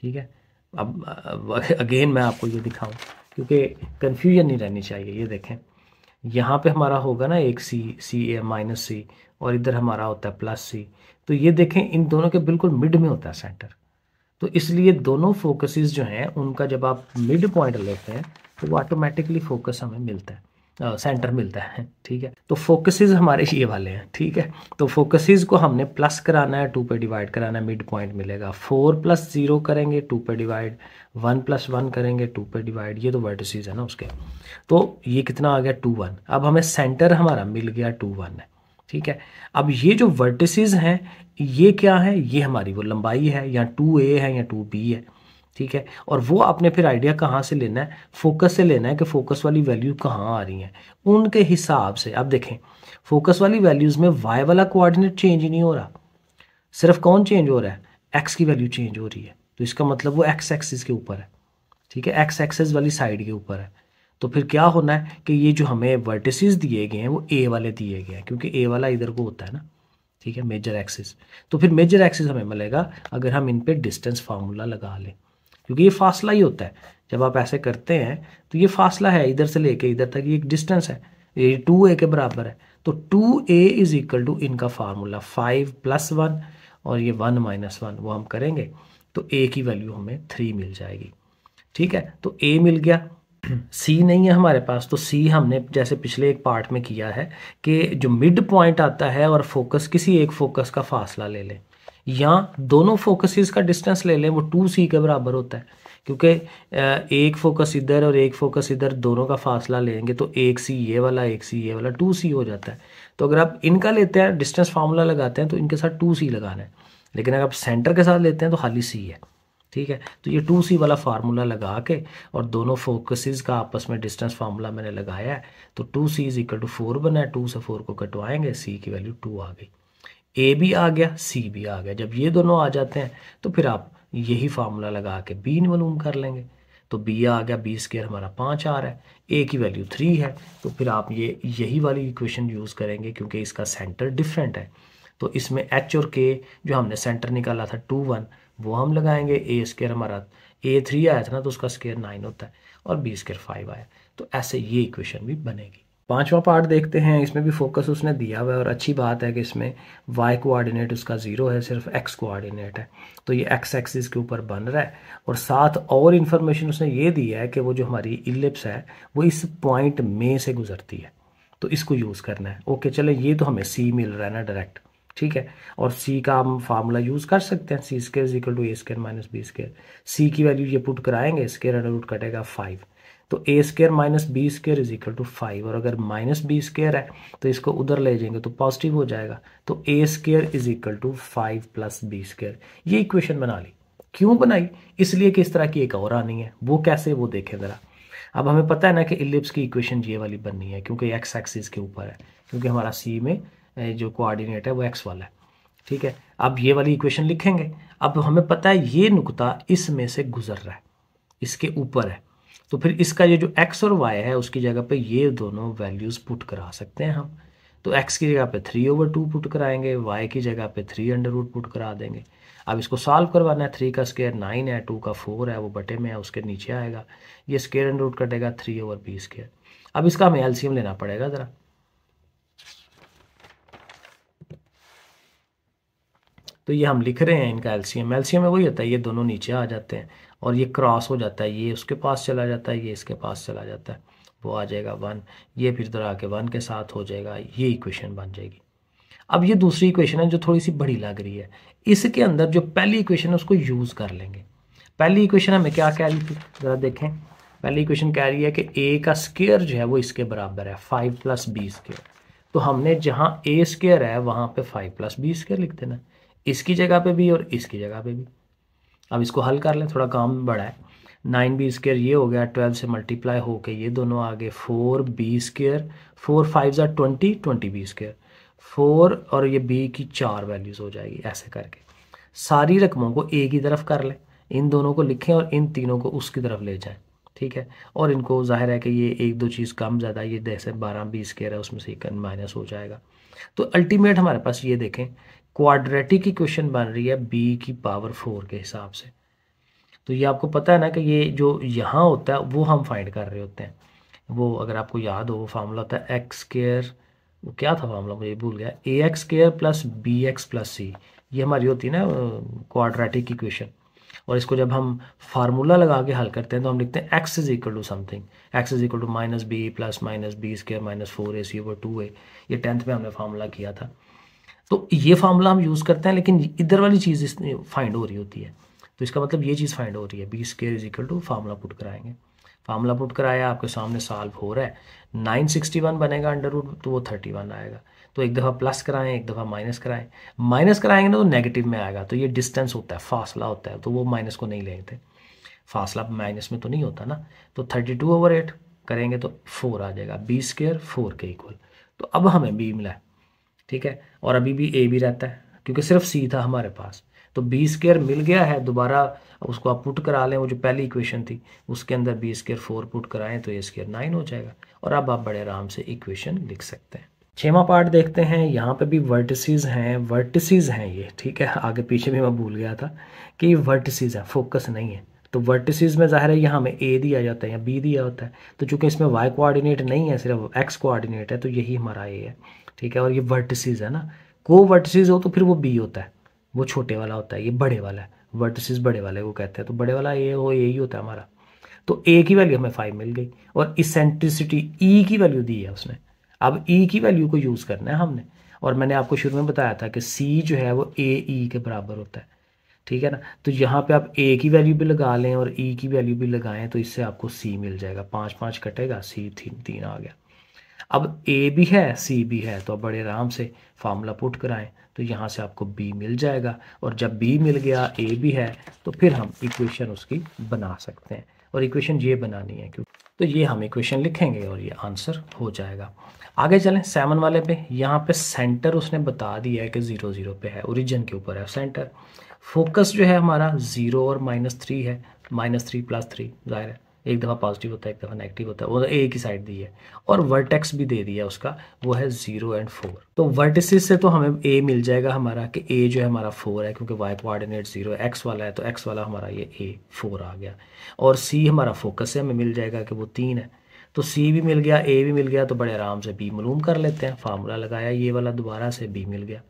ठीक है अब अगेन मैं आपको ये दिखाऊं क्योंकि कन्फ्यूजन नहीं रहनी चाहिए ये देखें यहाँ पे हमारा होगा ना एक सी सी ए माइनस सी और इधर हमारा होता है प्लस सी तो ये देखें इन दोनों के बिल्कुल मिड में होता है सेंटर तो इसलिए दोनों फोकसेस जो हैं उनका जब आप मिड पॉइंट लेते हैं तो वो ऑटोमेटिकली फोकस हमें मिलता है सेंटर मिलता है ठीक है तो फोकसेस हमारे ये वाले हैं ठीक है तो फोकसेस को हमने प्लस कराना है टू पे डिवाइड कराना है मिड पॉइंट मिलेगा फोर प्लस जीरो करेंगे टू पे डिवाइड वन प्लस वन करेंगे टू पे डिवाइड ये तो वर्टिस है ना उसके तो ये कितना आ गया टू वन अब हमें सेंटर हमारा मिल गया टू वन है ठीक है अब ये जो वर्टिसेस हैं ये क्या है ये हमारी वो लंबाई है या टू ए है या टू बी है ठीक है और वो आपने फिर आइडिया कहाँ से लेना है फोकस से लेना है कि फोकस वाली वैल्यू कहाँ आ रही है उनके हिसाब से अब देखें फोकस वाली वैल्यूज़ में वाई वाला कोऑर्डिनेट चेंज ही नहीं हो रहा सिर्फ कौन चेंज हो रहा है एक्स की वैल्यू चेंज हो रही है तो इसका मतलब वो एक्स एक्सिस के ऊपर है ठीक है एक्स एक्सेस वाली साइड के ऊपर है तो फिर क्या होना है कि ये जो हमें वर्टिसेस दिए गए हैं वो ए वाले दिए गए हैं क्योंकि ए वाला इधर को होता है ना ठीक है मेजर एक्सिस तो फिर मेजर एक्सिस हमें मिलेगा अगर हम इन पर डिस्टेंस फार्मूला लगा लें क्योंकि ये फासला ही होता है जब आप ऐसे करते हैं तो ये फासला है इधर से लेके इधर तक ये एक डिस्टेंस है ये टू ए के बराबर है तो two A is equal to इनका फार्मूला फाइव प्लस वन और ये वन माइनस वन वो हम करेंगे तो ए की वैल्यू हमें थ्री मिल जाएगी ठीक है तो ए मिल गया सी नहीं है हमारे पास तो सी हमने जैसे पिछले एक पार्ट में किया है कि जो मिड पॉइंट आता है और फोकस किसी एक फोकस का फासला ले लें या दोनों फोकसेस का डिस्टेंस ले लें वो टू सी के बराबर होता है क्योंकि एक फोकस इधर और एक फोकस इधर दोनों का फासला लेंगे तो एक सी ये वाला एक सी ये वाला टू सी हो जाता है तो अगर आप इनका लेते हैं डिस्टेंस फार्मूला लगाते हैं तो इनके साथ टू सी लगाना है लेकिन अगर आप सेंटर के साथ लेते हैं तो खाली सी है ठीक है तो ये टू सी वाला फार्मूला लगा के और दोनों फोकसेस का आपस में डिस्टेंस फार्मूला मैंने लगाया है तो two C is equal to four बना है टू से फोर को कटवाएंगे सी की वैल्यू टू आ गई ए भी आ गया सी भी आ गया जब ये दोनों आ जाते हैं तो फिर आप यही फार्मूला लगा के बी मालूम कर लेंगे तो बी आ गया बी स्केयर हमारा पाँच आ रहा है ए की वैल्यू थ्री है तो फिर आप ये यही वाली इक्वेशन यूज़ करेंगे क्योंकि इसका सेंटर डिफरेंट है तो इसमें एच और के जो हमने सेंटर निकाला था टू वन वो हम लगाएंगे ए स्केयर हमारा ए थ्री आया था ना तो उसका स्केयर नाइन होता है और बी स्केयर फाइव आया तो ऐसे ये इक्वेशन भी बनेगी पांचवा पार्ट देखते हैं इसमें भी फोकस उसने दिया हुआ है और अच्छी बात है कि इसमें वाई कोऑर्डिनेट उसका ज़ीरो है सिर्फ एक्स कोऑर्डिनेट है तो ये एक्स एक्सिस के ऊपर बन रहा है और साथ और इन्फॉर्मेशन उसने ये दी है कि वो जो हमारी इलिप्स है वो इस पॉइंट में से गुजरती है तो इसको यूज़ करना है ओके चले ये तो हमें सी मिल रहा है ना डायरेक्ट ठीक है और सी का हम फार्मूला यूज़ कर सकते हैं सी square is equal to A square minus B square C की वैल्यू ये पुट कराएंगे स्केयर अंडर रूट कटेगा फाइव तो ए square minus B square is equal to five और अगर माइनस बी स्केयर है तो इसको उधर ले जाएंगे तो पॉजिटिव हो जाएगा तो ए square is equal to five plus B square ये इक्वेशन बना ली क्यों बनाई इसलिए कि इस तरह की एक और आनी है वो कैसे वो देखें ज़रा अब हमें पता है ना कि इलिप्स की इक्वेशन ये वाली बननी है क्योंकि एक्स एक्सिस के ऊपर है क्योंकि हमारा सी में जो कोऑर्डिनेट है वो एक्स वाला है ठीक है अब ये वाली इक्वेशन लिखेंगे अब हमें पता है ये नुकता इसमें से गुजर रहा है इसके ऊपर है तो फिर इसका ये जो एक्स और वाई है उसकी जगह पे ये दोनों वैल्यूज़ पुट करा सकते हैं हम तो एक्स की जगह पे थ्री ओवर टू पुट कराएंगे वाई की जगह पे थ्री अंडर रूट पुट करा देंगे अब इसको सॉल्व करवाना है थ्री का स्केयर नाइन है टू का फोर है वो बटे में है उसके नीचे आएगा ये स्केयर अंडर रूट कटेगा थ्री ओवर बी स्केयर अब इसका हमें एल्सीयम लेना पड़ेगा ज़रा तो ये हम लिख रहे हैं इनका एलसीएम एलसीएम में वही होता है ये दोनों नीचे आ जाते हैं और ये क्रॉस हो जाता है ये उसके पास चला जाता है ये इसके पास चला जाता है वो आ जाएगा वन ये फिर इधर आके वन के साथ हो जाएगा ये इक्वेशन बन जाएगी अब ये दूसरी इक्वेशन है जो थोड़ी सी बड़ी लग रही है इसके अंदर जो पहली इक्वेशन है उसको यूज़ कर लेंगे पहली इक्वेशन हमें क्या कह रही थी ज़रा देखें पहली इक्वेशन कह रही है कि ए का स्केयर जो है वो इसके बराबर है फाइव प्लस बी स्केयर तो हमने जहाँ ए स्केयर है वहाँ पे फाइव प्लस बी स्केयर लिख देना है इसकी जगह पे भी और इसकी जगह पे भी अब इसको हल कर लें थोड़ा काम बड़ा है नाइन बी स्केयर ये हो गया ट्वेल्व से मल्टीप्लाई के ये दोनों आ गए four B square four five जार twenty twenty B square four और ये बी की चार वैल्यूज़ हो जाएगी ऐसे करके सारी रकमों को ए की तरफ कर लें इन दोनों को लिखें और इन तीनों को उसकी तरफ ले जाएं ठीक है और इनको जाहिर है कि ये एक दो चीज़ कम ज़्यादा ये जैसे बारह बीस केयर है उसमें से एक माइनस हो जाएगा तो अल्टीमेट हमारे पास ये देखें क्वाड्रेटिक इक्वेशन बन रही है बी की पावर फोर के हिसाब से तो ये आपको पता है ना कि ये जो यहाँ होता है वो हम फाइंड कर रहे होते हैं वो अगर आपको याद हो वो फार्मूला होता है एक्स केयर वो क्या था फार्मूला मुझे भूल गया A X square plus B X plus C ये हमारी होती है ना क्वाड्रेटिक इक्वेशन और इसको जब हम फार्मूला लगा के हल करते हैं तो हम लिखते हैं X is equal to something X is equal to minus B plus minus B square minus four A C over two A ये टेंथ में हमने फार्मूला किया था तो ये फार्मूला हम यूज़ करते हैं लेकिन इधर वाली चीज़ इसमें फाइंड हो रही होती है तो इसका मतलब ये चीज़ फाइंड हो रही है B square is equal to formula put कराएंगे फार्मूला पुट कराया आपके सामने सॉल्व हो रहा है नाइन सिक्सटी वन बनेगा अंडर रूट तो वो थर्टी वन आएगा तो एक दफ़ा प्लस कराएं एक दफ़ा माइनस कराएं माइनस कराएंगे ना तो नेगेटिव में आएगा तो ये डिस्टेंस होता है फासला होता है तो वो माइनस को नहीं लेते फासला माइनस में तो नहीं होता ना तो थर्टी टू ओवर एट करेंगे तो फोर आ जाएगा बी स्केयर फोर के इक्वल तो अब हमें बी मिला है ठीक है और अभी भी ए भी रहता है क्योंकि सिर्फ सी था हमारे पास तो बी स्केयर मिल गया है दोबारा उसको आप पुट करा लें वो जो पहली इक्वेशन थी उसके अंदर बी स्केयर फोर पुट कराएं तो ए स्केयर नाइन हो जाएगा और अब आप बड़े आराम से इक्वेशन लिख सकते हैं छेवा पार्ट देखते हैं यहाँ पे भी वर्टिसज हैं वर्टिसज हैं ये ठीक है आगे पीछे भी मैं भूल गया था कि ये है फोकस नहीं है तो वर्टिसज में ज़ाहिर है यहाँ हमें ए दिया जाता है या बी दिया होता है तो चूंकि इसमें वाई कोआर्डिनेट नहीं है सिर्फ एक्स कोआर्डिनेट है तो यही हमारा ए है ठीक है और ये वर्टिसज है ना को वर्टिसज हो तो फिर वो बी होता है वो छोटे वाला होता है ये बड़े वाला है वर्टिसज बड़े वाले वो कहते हैं तो बड़े वाला ए हो यही होता है हमारा तो ए की वैल्यू हमें फाइव मिल गई और इसेंट्रिसिटी ई e की वैल्यू दी है उसने अब ई e की वैल्यू को यूज़ करना है हमने और मैंने आपको शुरू में बताया था कि सी जो है वो ए ई e के बराबर होता है ठीक है ना तो यहाँ पे आप ए की वैल्यू भी लगा लें और ई e की वैल्यू भी लगाएं तो इससे आपको सी मिल जाएगा पाँच पाँच कटेगा सी तीन तीन आ गया अब ए भी है सी भी है तो आप बड़े आराम से फार्मूला पुट कराएं तो यहाँ से आपको बी मिल जाएगा और जब बी मिल गया ए भी है तो फिर हम इक्वेशन उसकी बना सकते हैं और इक्वेशन ये बनानी है क्योंकि तो ये हम इक्वेशन लिखेंगे और ये आंसर हो जाएगा आगे चलें सेवन वाले पे यहाँ पे सेंटर उसने बता दिया है कि ज़ीरो ज़ीरो पे है ओरिजिन के ऊपर है सेंटर फोकस जो है हमारा ज़ीरो और माइनस थ्री है माइनस थ्री प्लस थ्री जाहिर है एक दफ़ा पॉजिटिव होता है एक दफ़ा नेगेटिव होता है वो तो एक ही साइड दी है और वर्टेक्स भी दे दिया उसका वो है जीरो एंड फोर तो वर्टिसिस से तो हमें ए मिल जाएगा हमारा कि ए जो है हमारा फोर है क्योंकि वाई कोऑर्डिनेट जीरो एक्स वाला है तो एक्स वाला हमारा ये ए फोर आ गया और सी हमारा फोकस से हमें मिल जाएगा कि वो तीन है तो सी भी मिल गया ए भी मिल गया तो बड़े आराम से बी मलूम कर लेते हैं फार्मूला लगाया ये वाला दोबारा से बी मिल गया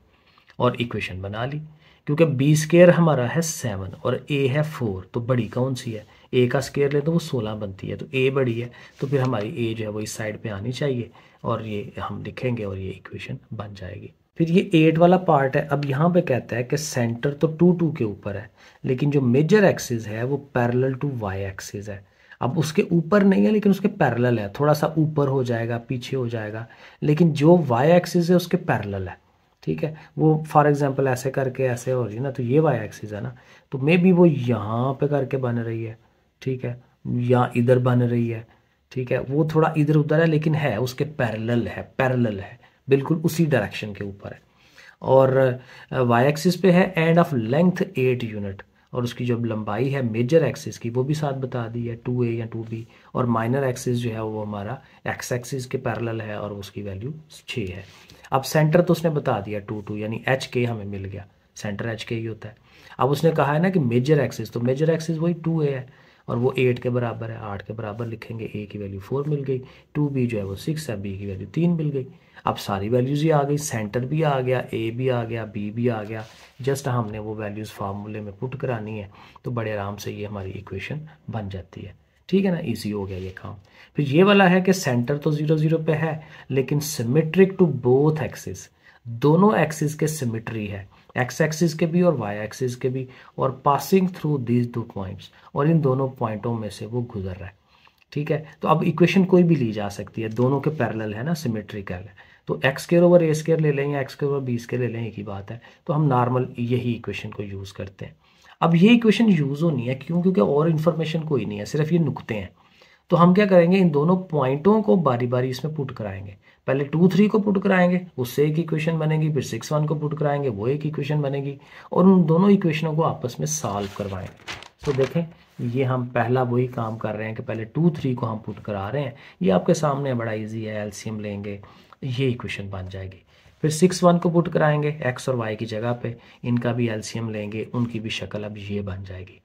और इक्वेशन बना ली क्योंकि बी स्केयर हमारा है सेवन और ए है फोर तो बड़ी कौन सी है ए का स्केयर ले तो वो सोलह बनती है तो ए बड़ी है तो फिर हमारी ए जो है वो इस साइड पर आनी चाहिए और ये हम लिखेंगे और ये इक्वेशन बन जाएगी फिर ये एट वाला पार्ट है अब यहाँ पे कहता है कि सेंटर तो टू टू के ऊपर है लेकिन जो मेजर एक्सिस है वो पैरेलल टू वाई एक्सिस है अब उसके ऊपर नहीं है लेकिन उसके पैरेलल है थोड़ा सा ऊपर हो जाएगा पीछे हो जाएगा लेकिन जो वाई एक्सिस है उसके पैरेलल है ठीक है वो फॉर एग्जांपल ऐसे करके ऐसे हो तो रही है ना तो ये वाई एक्सिस है ना तो मे बी वो यहाँ पे करके बन रही है ठीक है या इधर बन रही है ठीक है वो थोड़ा इधर उधर है लेकिन है उसके पैरेलल है पैरेलल है बिल्कुल उसी डायरेक्शन के ऊपर है और वाई एक्सिस पे है and of length eight unit और उसकी जो लंबाई है मेजर एक्सिस की वो भी साथ बता दी है टू ए या टू बी और माइनर एक्सिस जो है वो हमारा एक्स एक्सिस के पैरेलल है और उसकी वैल्यू छः है अब सेंटर तो उसने बता दिया टू टू यानी एच के हमें मिल गया सेंटर एच के ही होता है अब उसने कहा है ना कि मेजर एक्सिस तो मेजर एक्सिस वही टू ए है और वो एट के बराबर है आठ के बराबर लिखेंगे ए की वैल्यू फोर मिल गई टू बी जो है वो सिक्स है बी की वैल्यू तीन मिल गई अब सारी वैल्यूज़ ही आ गई सेंटर भी आ गया ए भी आ गया बी भी आ गया जस्ट हमने वो वैल्यूज़ फार्मूले में पुट करानी है तो बड़े आराम से ये हमारी इक्वेशन बन जाती है ठीक है ना इजी हो गया ये काम फिर ये वाला है कि सेंटर तो ज़ीरो ज़ीरो पे है लेकिन सिमेट्रिक टू बोथ एक्सिस दोनों एक्सिस के सिमेट्री है एक्स एक्सिस के भी और वाई एक्सिस के भी और passing through these two points और इन दोनों पॉइंटों में से वो गुजर रहा है ठीक है तो अब इक्वेशन कोई भी ली जा सकती है दोनों के पैरेलल है ना सिमेट्रिकल है तो एक्स केयर ओवर ए स्केयर ले लें या X square over B square ले लें एक ही बात है तो हम नॉर्मल यही इक्वेशन को यूज़ करते हैं अब ये इक्वेशन यूज़ होनी है क्यों क्योंकि और इन्फॉर्मेशन कोई नहीं है सिर्फ ये नुकते हैं तो हम क्या करेंगे इन दोनों पॉइंटों को बारी बारी इसमें पुट कराएंगे पहले टू थ्री को पुट कराएंगे उससे एक इक्वेशन बनेगी फिर सिक्स वन को पुट कराएंगे वो एक इक्वेशन बनेगी और उन दोनों इक्वेशनों को आपस में सॉल्व करवाएंगे तो देखें ये हम पहला वही काम कर रहे हैं कि पहले टू थ्री को हम पुट करा रहे हैं ये आपके सामने बड़ा ईजी है एल्सीयम लेंगे ये इक्वेशन बन जाएगी फिर सिक्स वन को पुट कराएंगे एक्स और वाई की जगह पे इनका भी एल्सीयम लेंगे उनकी भी शक्ल अब ये बन जाएगी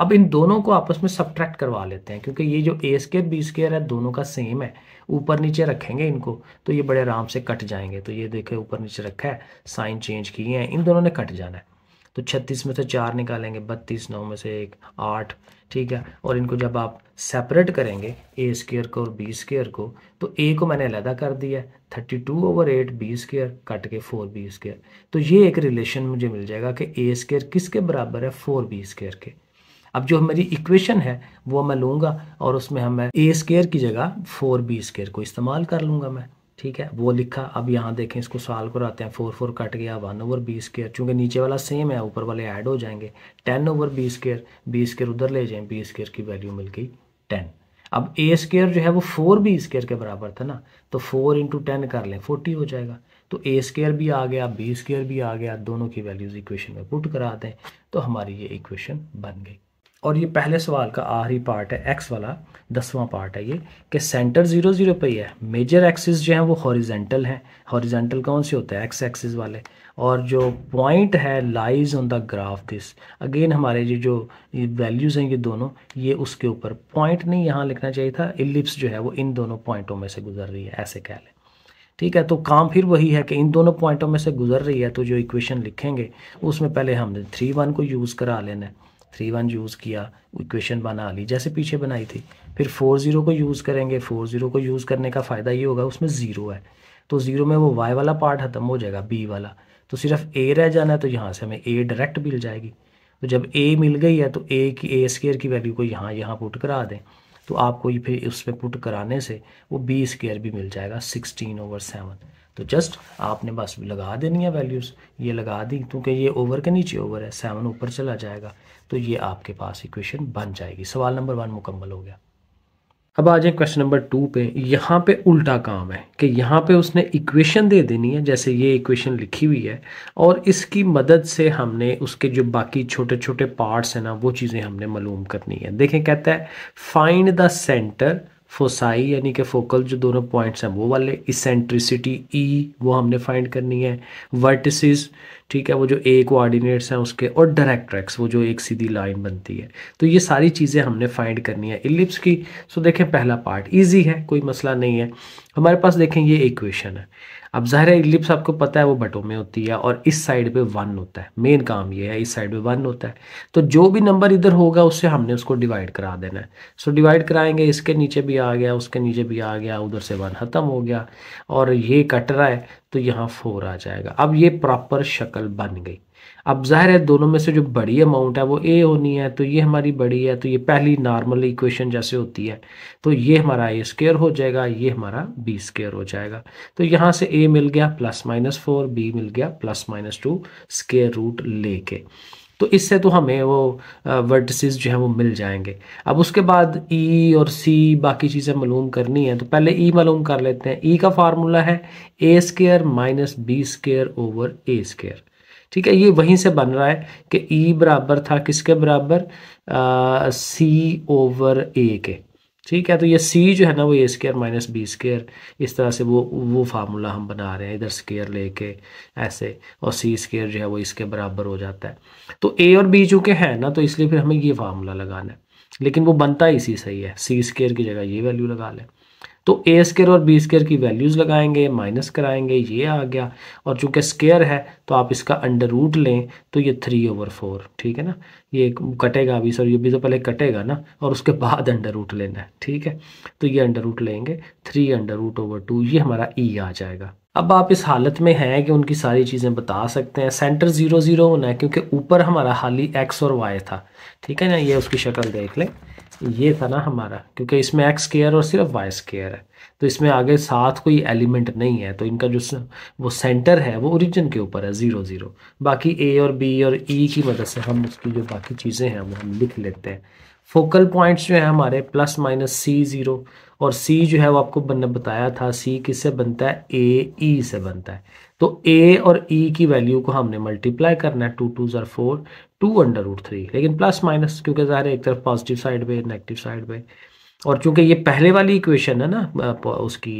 अब इन दोनों को आपस में सब्ट्रैक्ट करवा लेते हैं क्योंकि ये जो ए स्केयर बी स्केयर है दोनों का सेम है ऊपर नीचे रखेंगे इनको तो ये बड़े आराम से कट जाएंगे तो ये देखे ऊपर नीचे रखा है साइन चेंज किए हैं इन दोनों ने कट जाना है तो छत्तीस में से चार निकालेंगे बत्तीस नौ में से एक आठ ठीक है और इनको जब आप सेपरेट करेंगे ए स्केयर को और बी स्केयर को तो ए को मैंने अलहदा कर दिया है thirty two over eight B square cut के फोर बी स्केयर तो ये एक रिलेशन मुझे मिल जाएगा कि ए स्केयर किसके बराबर है फोर बी स्केयर के अब जो हमारी इक्वेशन है वो मैं लूँगा और उसमें हमें ए स्केयर की जगह फोर बी स्केयर को इस्तेमाल कर लूँगा मैं ठीक है वो लिखा अब यहाँ देखें इसको सॉल्व कराते हैं फोर फोर कट गया वन ओवर बी स्केयर चूँकि नीचे वाला सेम है ऊपर वाले ऐड हो जाएंगे ten over B square B square उधर ले जाएँ बी स्केयर की वैल्यू मिल गई टेन अब ए स्केयर जो है वो फोर बी स्केयर के बराबर था ना तो फोर इंटू टेन कर लें फोर्टी हो जाएगा तो ए स्केयर भी आ गया बी स्केयर भी आ गया दोनों की वैल्यूज इक्वेशन में पुट करा दें तो हमारी ये इक्वेशन बन गई और ये पहले सवाल का आखिरी पार्ट है एक्स वाला दसवां पार्ट है ये कि सेंटर ज़ीरो ज़ीरो पे ही है मेजर एक्सिस जो है वो हॉरिजेंटल हैं हॉरिजेंटल कौन से होते हैं एक्स एक्सिस वाले और जो पॉइंट है lies on the graph this again हमारे ये जो वैल्यूज़ हैं ये दोनों ये उसके ऊपर पॉइंट नहीं यहाँ लिखना चाहिए था इलिप्स जो है वो इन दोनों पॉइंटों में से गुजर रही है ऐसे कह लें ठीक है तो काम फिर वही है कि इन दोनों पॉइंटों में से गुजर रही है तो जो इक्वेशन लिखेंगे उसमें पहले हमने थ्री वन को यूज़ करा लेना है थ्री वन यूज़ किया इक्वेशन बना ली जैसे पीछे बनाई थी फिर फोर ज़ीरो को यूज़ करेंगे फोर ज़ीरो को यूज़ करने का फ़ायदा ये होगा उसमें ज़ीरो है तो ज़ीरो में वो वाई वाला पार्ट ख़त्म हो जाएगा बी वाला तो सिर्फ ए रह जाना है तो यहाँ से हमें ए डायरेक्ट मिल जाएगी तो जब ए मिल गई है तो ए की ए स्केयर की वैल्यू को यहाँ यहाँ पुट करा दें तो आपको ये फिर उस पर पुट कराने से वो बी स्केयर भी मिल जाएगा सिक्सटीन ओवर सेवन तो जस्ट आपने बस लगा देनी है वैल्यूज़ ये लगा दी क्योंकि ये ओवर के नीचे ओवर है सेवन ऊपर चला जाएगा तो ये आपके पास इक्वेशन बन जाएगी सवाल नंबर वन मुकम्मल हो गया अब आ जाए क्वेश्चन नंबर टू पे यहाँ पे उल्टा काम है कि यहाँ पे उसने इक्वेशन दे देनी है जैसे ये इक्वेशन लिखी हुई है और इसकी मदद से हमने उसके जो बाकी छोटे छोटे पार्ट्स हैं ना वो चीज़ें हमने मालूम करनी है देखें कहता है फाइंड द सेंटर फोसाई यानी कि फोकल जो दोनों पॉइंट्स हैं वो वाले इसेंट्रिसिटी ई e, वो हमने फाइंड करनी है वर्टिस ठीक है वो जो ए कोऑर्डिनेट्स हैं उसके और डायरेक्ट वो जो एक सीधी लाइन बनती है तो ये सारी चीज़ें हमने फाइंड करनी है इलिप्स की सो देखें पहला पार्ट ईजी है कोई मसला नहीं है हमारे पास देखें ये इक्वेशन है अब ज़ाहिर है इलिप्स आपको पता है वो बटों में होती है और इस साइड पे वन होता है मेन काम ये है इस साइड पे वन होता है तो जो भी नंबर इधर होगा उससे हमने उसको डिवाइड करा देना है सो डिवाइड कराएंगे इसके नीचे भी आ गया उसके नीचे भी आ गया उधर से वन ख़त्म हो गया और ये कट रहा है तो यहाँ फोर आ जाएगा अब ये प्रॉपर शक्ल बन गई अब जाहिर है दोनों में से जो बड़ी अमाउंट है वो ए होनी है तो ये हमारी बड़ी है तो ये पहली नॉर्मल इक्वेशन जैसे होती है तो ये हमारा ए स्केयर हो जाएगा ये हमारा बी स्केयर हो जाएगा तो यहाँ से ए मिल गया प्लस माइनस फोर बी मिल गया plus minus two square root लेके तो इससे तो हमें वो वर्टिसेस जो हैं वो मिल जाएंगे अब उसके बाद ई e और सी बाकी चीज़ें मालूम करनी है तो पहले ई e मालूम कर लेते हैं ई e का फार्मूला है A square minus B square over A square ठीक है ये वहीं से बन रहा है कि ई e बराबर था किसके बराबर सी ओवर ए के ठीक है तो ये सी जो है ना वो A square minus B square इस तरह से वो वो फार्मूला हम बना रहे हैं इधर स्केयर लेके ऐसे और सी स्केयर जो है वो इसके बराबर हो जाता है तो ए और बी चूँकि है ना तो इसलिए फिर हमें ये फार्मूला लगाना है लेकिन वो बनता इसी सही है सी स्केयर की जगह ये वैल्यू लगा लें तो ए स्केयर और बी स्केयर की वैल्यूज़ लगाएंगे माइनस कराएंगे ये आ गया और चूंकि स्केयर है तो आप इसका अंडर रूट लें तो ये थ्री ओवर फोर ठीक है ना ये कटेगा अभी सर ये भी तो पहले कटेगा ना और उसके बाद अंडर रूट लेना है ठीक है तो ये अंडर रूट लेंगे three under root over two ये हमारा ई e आ जाएगा अब आप इस हालत में हैं कि उनकी सारी चीज़ें बता सकते हैं सेंटर ज़ीरो ज़ीरो होना है क्योंकि ऊपर हमारा हाली एक्स और वाई था ठीक है ना ये उसकी शक्ल देख लें ये था ना हमारा क्योंकि इसमें एक्स केयर और सिर्फ वाई स्केयर है तो इसमें आगे साथ कोई एलिमेंट नहीं है तो इनका जो वो सेंटर है वो ओरिजिन के ऊपर है ज़ीरो ज़ीरो बाकी ए और बी और ई e की मदद से हम उसकी जो बाकी चीज़ें हैं वो हम लिख लेते हैं फोकल पॉइंट्स जो है हमारे प्लस माइनस सी ज़ीरो और सी जो है वो आपको बनने बताया था सी किससे बनता है ए ई e से बनता है तो ए और ई e की वैल्यू को हमने मल्टीप्लाई करना है टू टू जर four two under root three लेकिन प्लस माइनस क्योंकि ज़ाहिर है एक तरफ पॉजिटिव साइड पे नेगेटिव साइड पे और चूंकि ये पहले वाली इक्वेशन है ना उसकी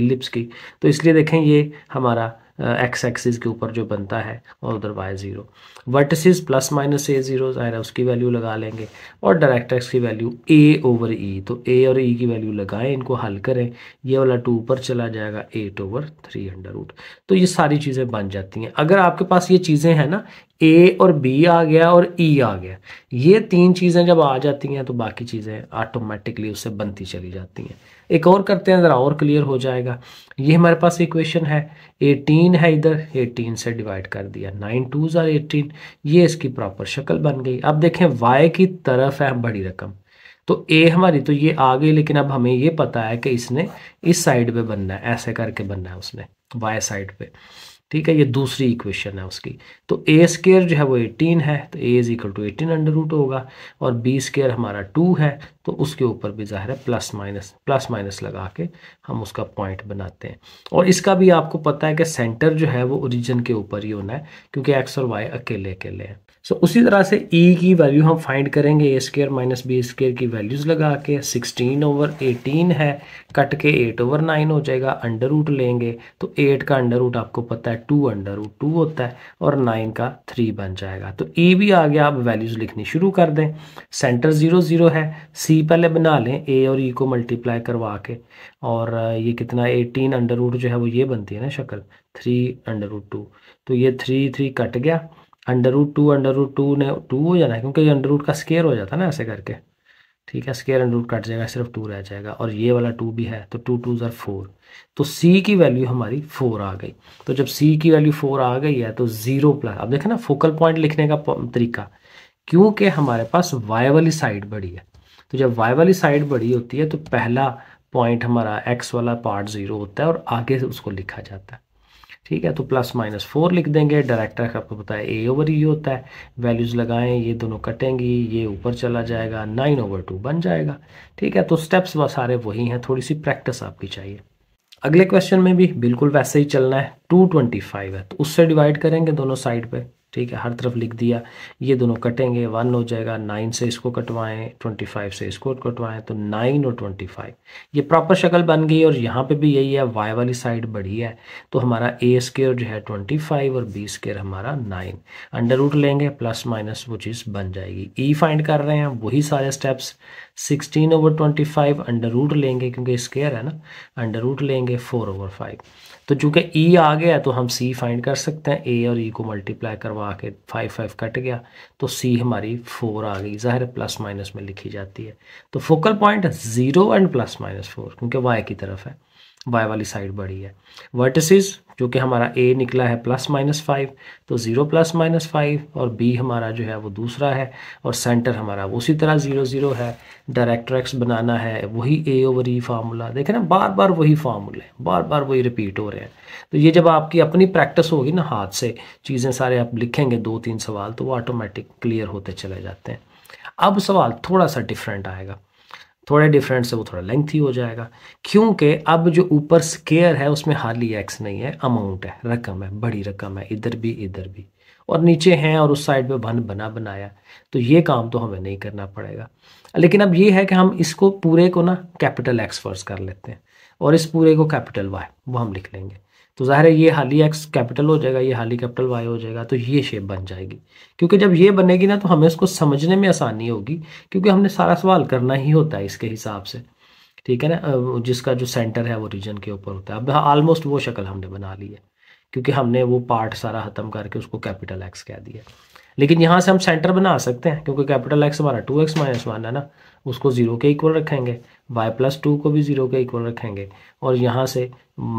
इलिप्स की तो इसलिए देखें ये हमारा एक्स एक्सिस के ऊपर जो बनता है और उधर Y zero vertices plus minus A zero ज़ाहिर है उसकी वैल्यू लगा लेंगे और डायरेक्ट एक्स की वैल्यू ए ओवर ई तो ए और ई e की वैल्यू लगाएं इनको हल करें ये वाला टू ऊपर चला जाएगा eight over three under root तो ये सारी चीज़ें बन जाती हैं अगर आपके पास ये चीज़ें हैं ना ए और बी आ गया और ई e आ गया ये तीन चीज़ें जब आ जाती हैं तो बाकी चीज़ें ऑटोमेटिकली उससे बनती चली जाती हैं एक और करते हैं ज़रा और क्लियर हो जाएगा ये हमारे पास इक्वेशन है 18 है इधर 18 से डिवाइड कर दिया नाइन टू ज़ार एटीन ये इसकी प्रॉपर शक्ल बन गई अब देखें वाई की तरफ है बड़ी रकम तो ए हमारी तो ये आ गई लेकिन अब हमें ये पता है कि इसने इस साइड पे बनना है ऐसे करके बनना है उसने वाई साइड पे ठीक है ये दूसरी इक्वेशन है उसकी तो ए स्केयर जो है वो एटीन है तो A is equal to eighteen under root होगा और बी स्केयर हमारा टू है तो उसके ऊपर भी ज़ाहिर है प्लस माइनस प्लस माइनस लगा के हम उसका पॉइंट बनाते हैं और इसका भी आपको पता है कि सेंटर जो है वो ओरिजिन के ऊपर ही होना है क्योंकि एक्स और वाई अकेले अकेले हैं सो so, उसी तरह से ई e की वैल्यू हम फाइंड करेंगे A square minus B square की वैल्यूज़ लगा के सिक्सटीन ओवर एटीन है कट के एट ओवर नाइन हो जाएगा अंडर रूट लेंगे तो एट का अंडर रूट आपको पता है टू अंडर रूट टू होता है और नाइन का थ्री बन जाएगा तो ई e भी आ गया आप वैल्यूज़ लिखनी शुरू कर दें सेंटर ज़ीरो ज़ीरो है सी पहले बना लें ए और ई e को मल्टीप्लाई करवा के और ये कितना एटीन अंडर रूट जो है वो ये बनती है ना शक्ल थ्री अंडर रूट टू तो ये थ्री थ्री कट गया under root two under root two ने टू हो जाना है क्योंकि अंडर रूट का स्केयर हो जाता है ना ऐसे करके ठीक है स्केयर अंडर रूट कट जाएगा सिर्फ टू रह जाएगा और ये वाला टू भी है तो टू टू ज़र फोर तो सी की वैल्यू हमारी फोर आ गई तो जब सी की वैल्यू फोर आ गई है तो ज़ीरो प्लस अब देखें ना फोकल पॉइंट लिखने का तरीका क्योंकि हमारे पास वाई वाली साइड बड़ी है तो जब वाई वाली साइड बड़ी होती है तो पहला पॉइंट हमारा एक्स वाला पार्ट ज़ीरो होता है और आगे उसको लिखा जाता है ठीक है तो प्लस माइनस फोर लिख देंगे डायरेक्टर का आपको पता है ए ओवर ई होता है वैल्यूज़ लगाएं ये दोनों कटेंगी ये ऊपर चला जाएगा नाइन ओवर टू बन जाएगा ठीक है तो स्टेप्स वह सारे वही हैं थोड़ी सी प्रैक्टिस आपकी चाहिए अगले क्वेश्चन में भी बिल्कुल वैसे ही चलना है टू ट्वेंटी फाइव है तो उससे डिवाइड करेंगे दोनों साइड पर ठीक है हर तरफ लिख दिया ये दोनों कटेंगे वन हो जाएगा नाइन से इसको कटवाएं ट्वेंटी फाइव से इसको कटवाएं तो नाइन और ट्वेंटी फाइव ये प्रॉपर शक्ल बन गई और यहाँ पे भी यही है वाई वाली साइड बढ़ी है तो हमारा ए स्केयर जो है ट्वेंटी फाइव और बी स्केयर हमारा नाइन अंडर रूट लेंगे प्लस माइनस वो चीज़ बन जाएगी ई e फाइंड कर रहे हैं वही सारे steps sixteen over twenty five under root लेंगे क्योंकि स्केयर है ना अंडर रूट लेंगे फोर ओवर फाइव तो चूंकि ई e आ गया तो हम सी फाइंड कर सकते हैं ए और ई e को मल्टीप्लाई करवा के फाइव फाइव कट गया तो सी हमारी फोर आ गई ज़ाहिर प्लस माइनस में लिखी जाती है तो focal point zero and plus minus four क्योंकि वाई की तरफ है वाई वाली साइड बड़ी है वर्टिस जो कि हमारा ए निकला है प्लस माइनस फाइव तो ज़ीरो प्लस माइनस फाइव और बी हमारा जो है वो दूसरा है और सेंटर हमारा उसी तरह ज़ीरो ज़ीरो है एक्स बनाना है वही ए ओवर ई फार्मूला देखें ना बार बार वही फार्मूले बार बार वही रिपीट हो रहे हैं तो ये जब आपकी अपनी प्रैक्टिस होगी ना हाथ से चीज़ें सारे आप लिखेंगे दो तीन सवाल तो वो ऑटोमेटिक क्लियर होते चले जाते हैं अब सवाल थोड़ा सा डिफरेंट आएगा थोड़े डिफरेंट से वो थोड़ा लेंथी हो जाएगा क्योंकि अब जो ऊपर स्केयर है उसमें हाली एक्स नहीं है अमाउंट है रकम है बड़ी रकम है इधर भी इधर भी और नीचे हैं और उस साइड पे भन बना बनाया तो ये काम तो हमें नहीं करना पड़ेगा लेकिन अब ये है कि हम इसको पूरे को ना कैपिटल एक्स फर्ज कर लेते हैं और इस पूरे को कैपिटल वाई वो हम लिख लेंगे तो ज़ाहिर है ये हाली एक्स कैपिटल हो जाएगा ये हाली कैपिटल वाई हो जाएगा तो ये शेप बन जाएगी क्योंकि जब ये बनेगी ना तो हमें उसको समझने में आसानी होगी क्योंकि हमने सारा सवाल करना ही होता है इसके हिसाब से ठीक है ना जिसका जो सेंटर है वो रीजन के ऊपर होता है अब ऑलमोस्ट हाँ, वो शक्ल हमने बना ली है क्योंकि हमने वो पार्ट सारा ख़त्म करके उसको कैपिटल एक्स कह दिया लेकिन यहाँ से हम सेंटर बना सकते हैं क्योंकि कैपिटल एक्स हमारा टू एक्स माइनस वन है ना उसको ज़ीरो के इक्वल रखेंगे वाई प्लस टू को भी ज़ीरो के इक्वल रखेंगे और यहाँ से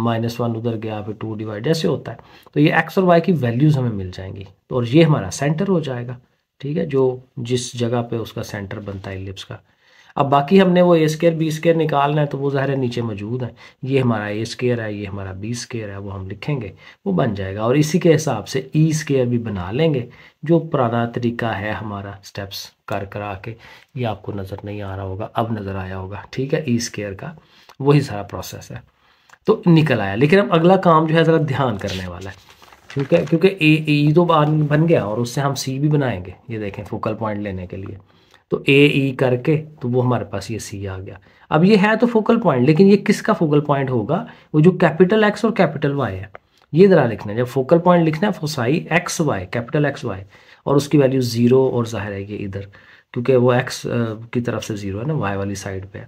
माइनस वन उधर गया फिर टू डिवाइड ऐसे होता है तो ये एक्स और वाई की वैल्यूज़ हमें मिल जाएंगी तो और ये हमारा सेंटर हो जाएगा ठीक है जो जिस जगह पे उसका सेंटर बनता है लिप्स का अब बाकी हमने वो ए स्केयर बी स्केयर निकालना है तो वो ज़ाहिर नीचे मौजूद है ये हमारा ए स्केयर है ये हमारा बी स्केयर है वो हम लिखेंगे वो बन जाएगा और इसी के हिसाब से ई e स्केयर भी बना लेंगे जो पुराना तरीका है हमारा स्टेप्स कर करा के ये आपको नज़र नहीं आ रहा होगा अब नज़र आया होगा ठीक है ई e स्केयर का वही सारा प्रोसेस है तो निकल आया लेकिन अब अगला काम जो है ज़रा ध्यान करने वाला है ठीक है क्योंकि ए ई e तो बन गया और उससे हम सी भी बनाएंगे ये देखें फोकल पॉइंट लेने के लिए तो ए ई e करके तो वो हमारे पास ये सी आ गया अब ये है तो फोकल पॉइंट लेकिन ये किसका फोकल पॉइंट होगा वो जो कैपिटल एक्स और कैपिटल वाई है ये जरा लिखना है जब फोकल पॉइंट लिखना है foci X Y capital X Y और उसकी वैल्यू ज़ीरो और जाहिर है ये इधर क्योंकि वो एक्स की तरफ से ज़ीरो है ना वाई वाली साइड पे है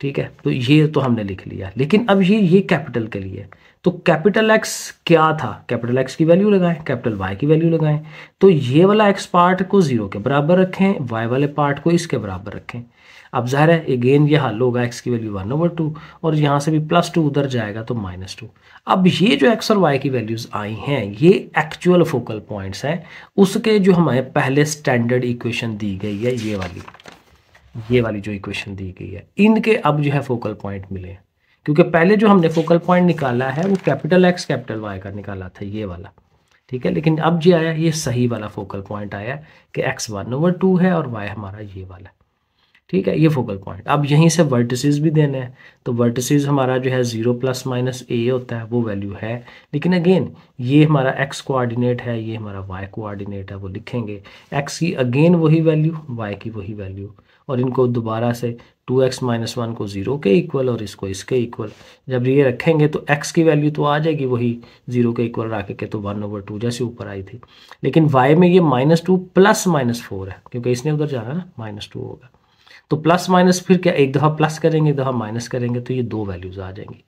ठीक है तो ये तो हमने लिख लिया लेकिन अब ये ये कैपिटल के लिए तो कैपिटल एक्स क्या था कैपिटल एक्स की वैल्यू लगाएं कैपिटल वाई की वैल्यू लगाएं तो ये वाला एक्स पार्ट को जीरो के बराबर रखें वाई वाले पार्ट को इसके बराबर रखें अब जाहिर है अगेन ये हल होगा एक्स की वैल्यू वन ओवर टू और यहाँ से भी प्लस टू उधर जाएगा तो माइनस टू अब ये जो एक्स और वाई की वैल्यूज़ आई हैं ये एक्चुअल फोकल पॉइंट्स हैं उसके जो हमारे पहले स्टैंडर्ड इक्वेशन दी गई है ये वाली ये वाली जो इक्वेशन दी गई है इनके अब जो है फोकल पॉइंट मिले हैं क्योंकि पहले जो हमने फोकल पॉइंट निकाला है वो कैपिटल एक्स कैपिटल वाई का निकाला था ये वाला ठीक है लेकिन अब जो आया ये सही वाला फोकल पॉइंट आया कि एक्स वन ओवर टू है और वाई हमारा ये वाला ठीक है ये फोकल पॉइंट अब यहीं से वर्टिसेस भी देने हैं तो वर्टिसेस हमारा जो है ज़ीरो प्लस माइनस ए होता है वो वैल्यू है लेकिन अगेन ये हमारा एक्स कोऑर्डिनेट है ये हमारा वाई कोऑर्डिनेट है वो लिखेंगे एक्स की अगेन वही वैल्यू वाई की वही वैल्यू और इनको दोबारा से टू एक्स माइनस वन को ज़ीरो के इक्वल और इसको इसके इक्वल जब ये रखेंगे तो एक्स की वैल्यू तो आ जाएगी वही ज़ीरो के इक्वल रख के तो वन ओवर टू जैसे ऊपर आई थी लेकिन वाई में ये minus two plus minus four है क्योंकि इसने उधर जाना ना माइनस टू होगा तो प्लस माइनस फिर क्या एक दफ़ा प्लस करेंगे एक दफ़ा माइनस करेंगे तो ये दो वैल्यूज़ आ जाएंगी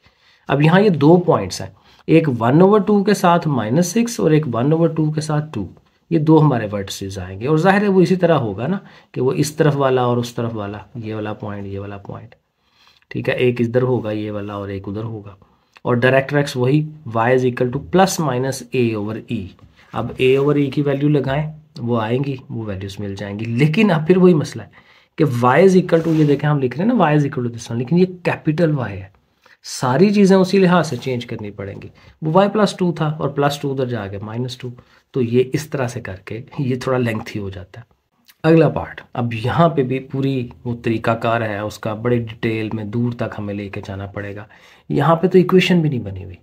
अब यहाँ ये दो पॉइंट्स हैं एक वन ओवर टू के साथ माइनस सिक्स और एक वन ओवर टू के साथ टू ये दो हमारे वर्टिसेस आएंगे और जाहिर है वो इसी तरह होगा ना कि वो इस तरफ वाला और उस तरफ वाला ये वाला पॉइंट ये वाला पॉइंट ठीक है एक इधर होगा ये वाला और एक उधर होगा और डायरेक्ट रैक्स वही y is equal to plus minus a over e अब ए ओवर ई की वैल्यू लगाएं वो आएंगी वो वैल्यूज मिल जाएंगी लेकिन अब फिर वही मसला है कि वाई इज इक्वल टू ये देखें हम लिख रहे हैं ना y is equal to this लेकिन ये कैपिटल वाई है सारी चीज़ें उसी लिहाज से चेंज करनी पड़ेंगी वो वाई प्लस टू था और प्लस टू उधर जा गया माइनस टू तो ये इस तरह से करके ये थोड़ा लेंथी हो जाता है अगला पार्ट अब यहाँ पे भी पूरी वो तरीकाकार है उसका बड़े डिटेल में दूर तक हमें लेके जाना पड़ेगा यहाँ पे तो इक्वेशन भी नहीं बनी हुई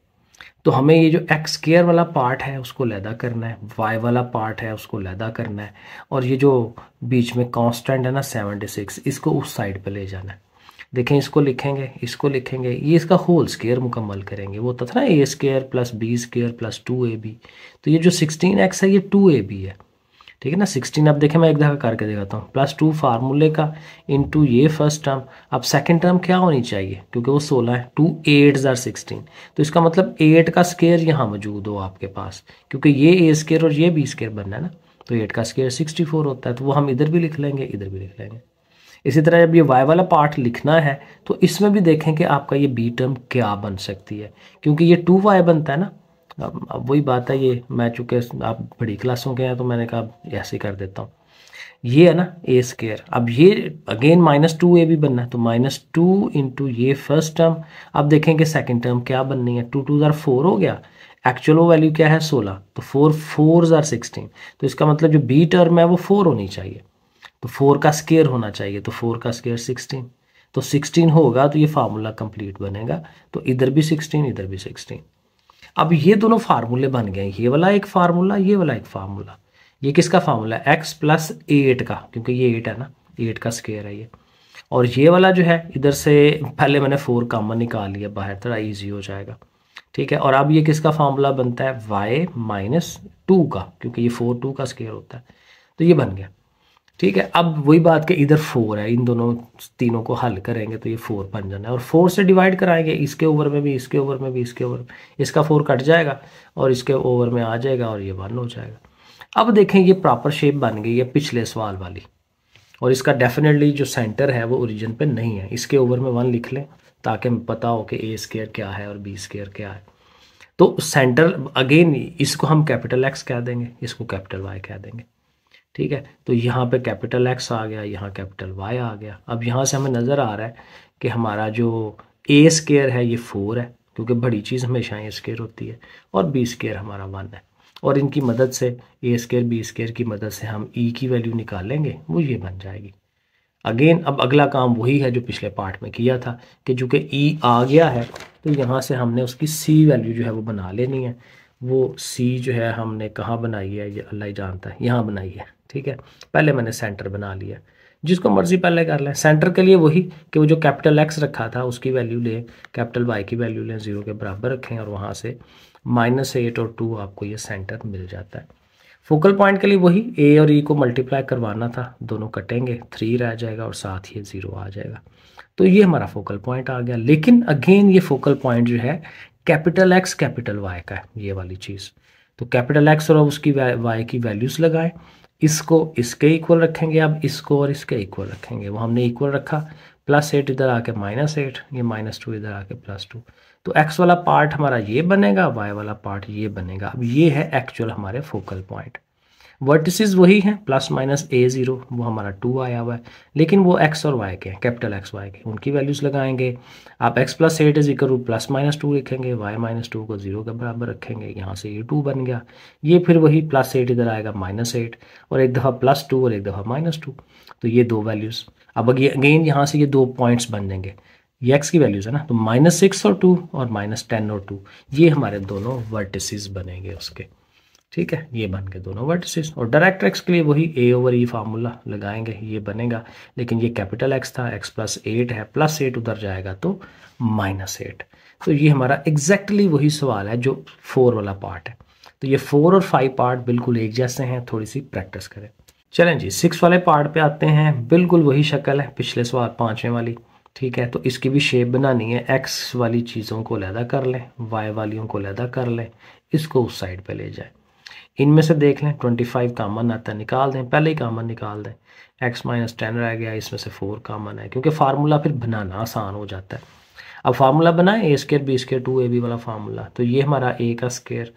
तो हमें ये जो एक्स केयर वाला पार्ट है उसको लैदा करना है वाई वाला पार्ट है उसको लैदा करना है और ये जो बीच में कॉन्स्टेंट है ना सेवेंटी सिक्स इसको उस साइड पर ले जाना है देखें इसको लिखेंगे इसको लिखेंगे ये इसका होल स्केयर मुकम्मल करेंगे वो था ना A square plus B square plus two A B तो ये जो सिक्सटीन एक्स है ये टू ए बी है ठीक है ना सिक्सटीन अब देखें मैं एक दफ़ा करके दिखाता हूँ प्लस टू फार्मूले का टू ये फर्स्ट टर्म अब सेकंड टर्म क्या होनी चाहिए क्योंकि वो सोलह है टू एट ज़ार सिक्सटीन तो इसका मतलब एट का स्केयर यहाँ मौजूद हो आपके पास क्योंकि ये ए स्केयर और ये बी स्केयर बनना है ना तो एट का स्केयर सिक्सटी फोर होता है तो वो हम इधर भी लिख लेंगे इधर भी लिख लेंगे इसी तरह जब ये वाई वाला पार्ट लिखना है तो इसमें भी देखें कि आपका ये बी टर्म क्या बन सकती है क्योंकि ये टू वाई बनता है ना अब, अब वही बात है ये मैं चूँकि आप बड़ी क्लासों के हैं तो मैंने कहा ऐसे कर देता हूँ ये है ना ए स्केयर अब ये अगेन माइनस टू ए भी बनना है तो माइनस टू इंटू ये फर्स्ट टर्म अब देखें कि सेकेंड टर्म क्या बननी है टू टू ज़ार फोर हो गया एक्चुअल वैल्यू क्या है सोलह तो फोर फोर ज़ार सिक्सटीन तो इसका मतलब जो बी टर्म है वो फोर होनी चाहिए तो फोर का स्केयर होना चाहिए तो फोर का स्केयर सिक्सटीन तो सिक्सटीन होगा तो ये फार्मूला कंप्लीट बनेगा तो इधर भी सिक्सटीन इधर भी सिक्सटीन अब ये दोनों फार्मूले बन गए ये वाला एक फार्मूला ये वाला एक फार्मूला ये किसका फार्मूला है एक्स प्लस एट का क्योंकि ये एट है ना एट का स्केयर है ये और ये वाला जो है इधर से पहले मैंने फोर कामन निकाल लिया बाहर थोड़ा ईजी हो जाएगा ठीक है और अब ये किसका फार्मूला बनता है वाई माइनस टू का क्योंकि ये फोर टू का स्केयर होता है तो ये बन गया ठीक है अब वही बात के इधर फोर है इन दोनों तीनों को हल करेंगे तो ये फोर बन जाना है और फोर से डिवाइड कराएंगे इसके ओवर में भी इसके ओवर में भी इसके ओवर इसका फोर कट जाएगा और इसके ओवर में आ जाएगा और ये वन हो जाएगा अब देखें ये प्रॉपर शेप बन गई है पिछले सवाल वाली और इसका डेफिनेटली जो सेंटर है वो ओरिजिन पे नहीं है इसके ओवर में वन लिख लें ताकि हमें पता हो कि ए स्केयर क्या है और बी स्केयर क्या है तो सेंटर अगेन इसको हम कैपिटल एक्स कह देंगे इसको कैपिटल वाई कह देंगे ठीक है तो यहाँ पे कैपिटल एक्स आ गया यहाँ कैपिटल वाई आ गया अब यहाँ से हमें नज़र आ रहा है कि हमारा जो ए स्केयर है ये फोर है क्योंकि बड़ी चीज़ हमेशा ए स्केयर होती है और बी स्केयर हमारा वन है और इनकी मदद से ए स्केयर बी स्केयर की मदद से हम ई e की वैल्यू निकालेंगे वो ये बन जाएगी अगेन अब अगला काम वही है जो पिछले पार्ट में किया था कि चूँकि ई e आ गया है तो यहाँ से हमने उसकी सी वैल्यू जो है वो बना लेनी है वो सी जो है हमने कहाँ बनाई है ये अल्लाह जानता है यहाँ बनाई है ठीक है पहले मैंने सेंटर बना लिया जिसको मर्जी पहले कर लें सेंटर के लिए वही कि वो जो कैपिटल एक्स रखा था उसकी वैल्यू लें कैपिटल वाई की वैल्यू लें ज़ीरो के बराबर रखें और वहाँ से माइनस एट और टू आपको ये सेंटर मिल जाता है फोकल पॉइंट के लिए वही ए और ई e को मल्टीप्लाई करवाना था दोनों कटेंगे थ्री रह जाएगा और साथ ही ज़ीरो आ जाएगा तो ये हमारा फोकल पॉइंट आ गया लेकिन अगेन ये फोकल पॉइंट जो है कैपिटल एक्स कैपिटल वाई का है ये वाली चीज़ तो कैपिटल एक्स और उसकी वाई की वैल्यूज़ लगाएं इसको इसके इक्वल रखेंगे अब इसको और इसके इक्वल रखेंगे वो हमने इक्वल रखा प्लस एट इधर आके माइनस एट ये माइनस टू इधर आके प्लस टू तो एक्स वाला पार्ट हमारा ये बनेगा वाई वाला पार्ट ये बनेगा अब ये है एक्चुअल हमारे फोकल पॉइंट वर्टिसेस वही हैं प्लस माइनस ए ज़ीरो वो हमारा टू आया हुआ है लेकिन वो एक्स और वाई के हैं कैपिटल एक्स वाई के उनकी वैल्यूज़ लगाएंगे आप X plus eight is equal plus minus two लिखेंगे वाई माइनस टू को ज़ीरो के बराबर रखेंगे यहाँ से ये टू बन गया ये फिर वही प्लस एट इधर आएगा माइनस एट और एक दफ़ा प्लस टू और एक दफ़ा माइनस टू तो ये दो वैल्यूज़ अब अगेन यहाँ से ये दो पॉइंट्स बन जाएंगे ये एक्स की वैल्यूज़ है ना तो माइनस सिक्स और टू और माइनस टेन और टू ये हमारे दोनों वर्टिसज बनेंगे उसके ठीक है ये बन गए दोनों वर्टिसेस और डायरेक्ट एक्स के लिए वही ए ओवर ई फार्मूला लगाएंगे ये बनेगा लेकिन ये कैपिटल एक्स था एक्स प्लस एट है प्लस एट उधर जाएगा तो माइनस एट तो ये हमारा एग्जैक्टली वही सवाल है जो फोर वाला पार्ट है तो ये फोर और फाइव पार्ट बिल्कुल एक जैसे हैं थोड़ी सी प्रैक्टिस करें चलें जी सिक्स वाले पार्ट पे आते हैं बिल्कुल वही शक्ल है पिछले सवाल पाँचवें वाली ठीक है तो इसकी भी शेप बनानी है एक्स वाली चीज़ों को लैदा कर लें वाई वालियों को लहदा कर लें इसको उस साइड पर ले जाए इनमें से देख लें ट्वेंटी फाइव कामन आता है निकाल दें पहले ही कामन निकाल दें एक्स माइनस टेन रह गया इसमें से फोर कामन है क्योंकि फार्मूला फिर बनाना आसान हो जाता है अब फार्मूला बनाएं A square B square two A B वाला फार्मूला तो ये हमारा ए का स्केयर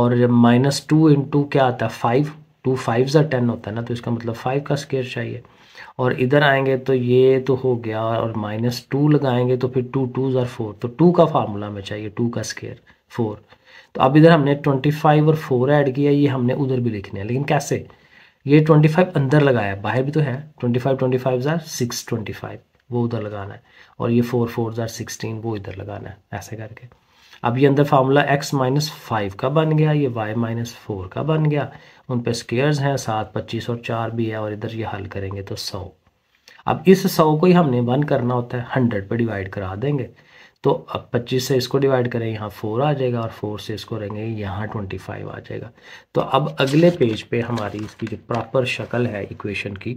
और जब माइनस टू इन टू क्या आता है फाइव टू फाइव ज़ा टेन होता है ना तो इसका मतलब फाइव का स्केयर चाहिए और इधर आएंगे तो ये तो हो गया और माइनस टू लगाएंगे तो फिर टू टू जर फोर तो टू का फार्मूला हमें चाहिए टू का स्केयर फोर तो अब इधर हमने ट्वेंटी फाइव और फोर ऐड किया ये हमने उधर भी लिखने हैं लेकिन कैसे ये ट्वेंटी फाइव अंदर लगाया है बाहर भी तो है ट्वेंटी फाइव ट्वेंटी फाइव ज़ार सिक्स ट्वेंटी फाइव वो उधर लगाना है और ये फोर फोर ज़ार सिक्सटीन वो इधर लगाना है ऐसे करके अब ये अंदर फार्मूला एक्स माइनस फाइव का बन गया ये वाई माइनस फोर का बन गया उन पर स्केयर्स हैं सात पच्चीस और चार भी है और इधर ये हल करेंगे तो सौ अब इस सौ को ही हमने वन करना होता है हंड्रेड पर डिवाइड करा देंगे तो अब 25 से इसको डिवाइड करें यहाँ 4 आ जाएगा और 4 से इसको रहेंगे यहाँ 25 आ जाएगा तो अब अगले पेज पे हमारी इसकी जो प्रॉपर शक्ल है इक्वेशन की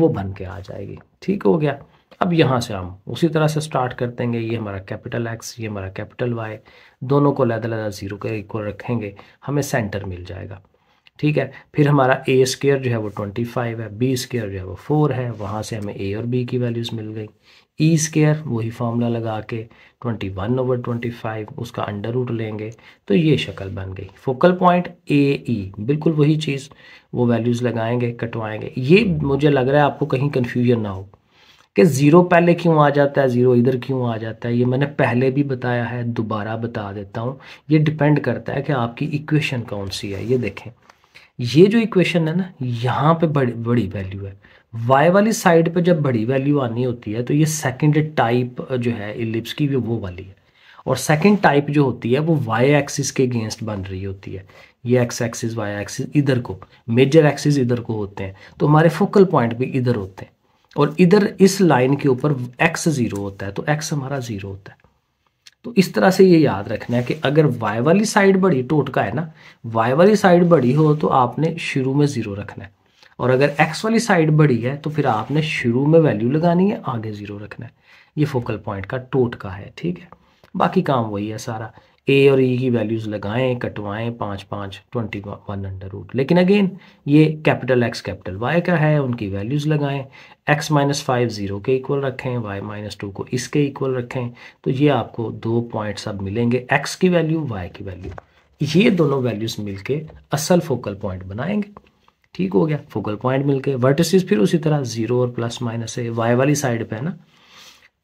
वो बन के आ जाएगी ठीक हो गया अब यहाँ से हम उसी तरह से स्टार्ट कर देंगे ये हमारा कैपिटल एक्स ये हमारा कैपिटल वाई दोनों को लहदा लहदा ज़ीरो के इक्वल रखेंगे हमें सेंटर मिल जाएगा ठीक है फिर हमारा ए स्केयर जो है वो ट्वेंटी फाइव है बी स्केयर जो है वो फोर है वहाँ से हमें ए और बी की वैल्यूज़ मिल गई ई स्केयर वही फॉर्मूला लगा के 21 वन ओवर ट्वेंटी उसका अंडर रूट लेंगे तो ये शक्ल बन गई फोकल पॉइंट ए ई बिल्कुल वही चीज़ वो वैल्यूज़ लगाएंगे कटवाएंगे ये मुझे लग रहा है आपको कहीं कन्फ्यूजन ना हो कि ज़ीरो पहले क्यों आ जाता है ज़ीरो इधर क्यों आ जाता है ये मैंने पहले भी बताया है दोबारा बता देता हूँ ये डिपेंड करता है कि आपकी इक्वेशन कौन सी है ये देखें ये जो इक्वेशन है ना यहाँ पे बड़ी बड़ी वैल्यू है वाई वाली साइड पे जब बड़ी वैल्यू आनी होती है तो ये सेकंड टाइप जो है इलिप्स की वो वाली है और सेकंड टाइप जो होती है वो वाई एक्सिस के अगेंस्ट बन रही होती है ये एक्स एक्सिस वाई एक्सिस इधर को मेजर एक्सिस इधर को होते हैं तो हमारे फोकल पॉइंट भी इधर होते हैं और इधर इस लाइन के ऊपर एक्स ज़ीरो होता है तो एक्स हमारा ज़ीरो होता है तो इस तरह से ये याद रखना है कि अगर वाई वाली साइड बड़ी टोटका है ना वाई वाली साइड बड़ी हो तो आपने शुरू में ज़ीरो रखना है और अगर एक्स वाली साइड बड़ी है तो फिर आपने शुरू में वैल्यू लगानी है आगे ज़ीरो रखना है ये फोकल पॉइंट का टोट का है ठीक है बाकी काम वही है सारा ए और ई e की वैल्यूज़ लगाएं कटवाएं पाँच पाँच ट्वेंटी वन अंडर रूट लेकिन अगेन ये कैपिटल एक्स कैपिटल वाई का है उनकी वैल्यूज़ लगाएं एक्स माइनस फाइव ज़ीरो के इक्वल रखें वाई माइनस टू को इसके इक्वल रखें तो ये आपको दो पॉइंट्स अब मिलेंगे एक्स की वैल्यू वाई की वैल्यू ये दोनों वैल्यूज़ मिलके असल फोकल पॉइंट बनाएंगे ठीक हो गया फोकल पॉइंट मिलके गए वर्टिसेस फिर उसी तरह जीरो और प्लस माइनस है वाई वाली साइड पे है ना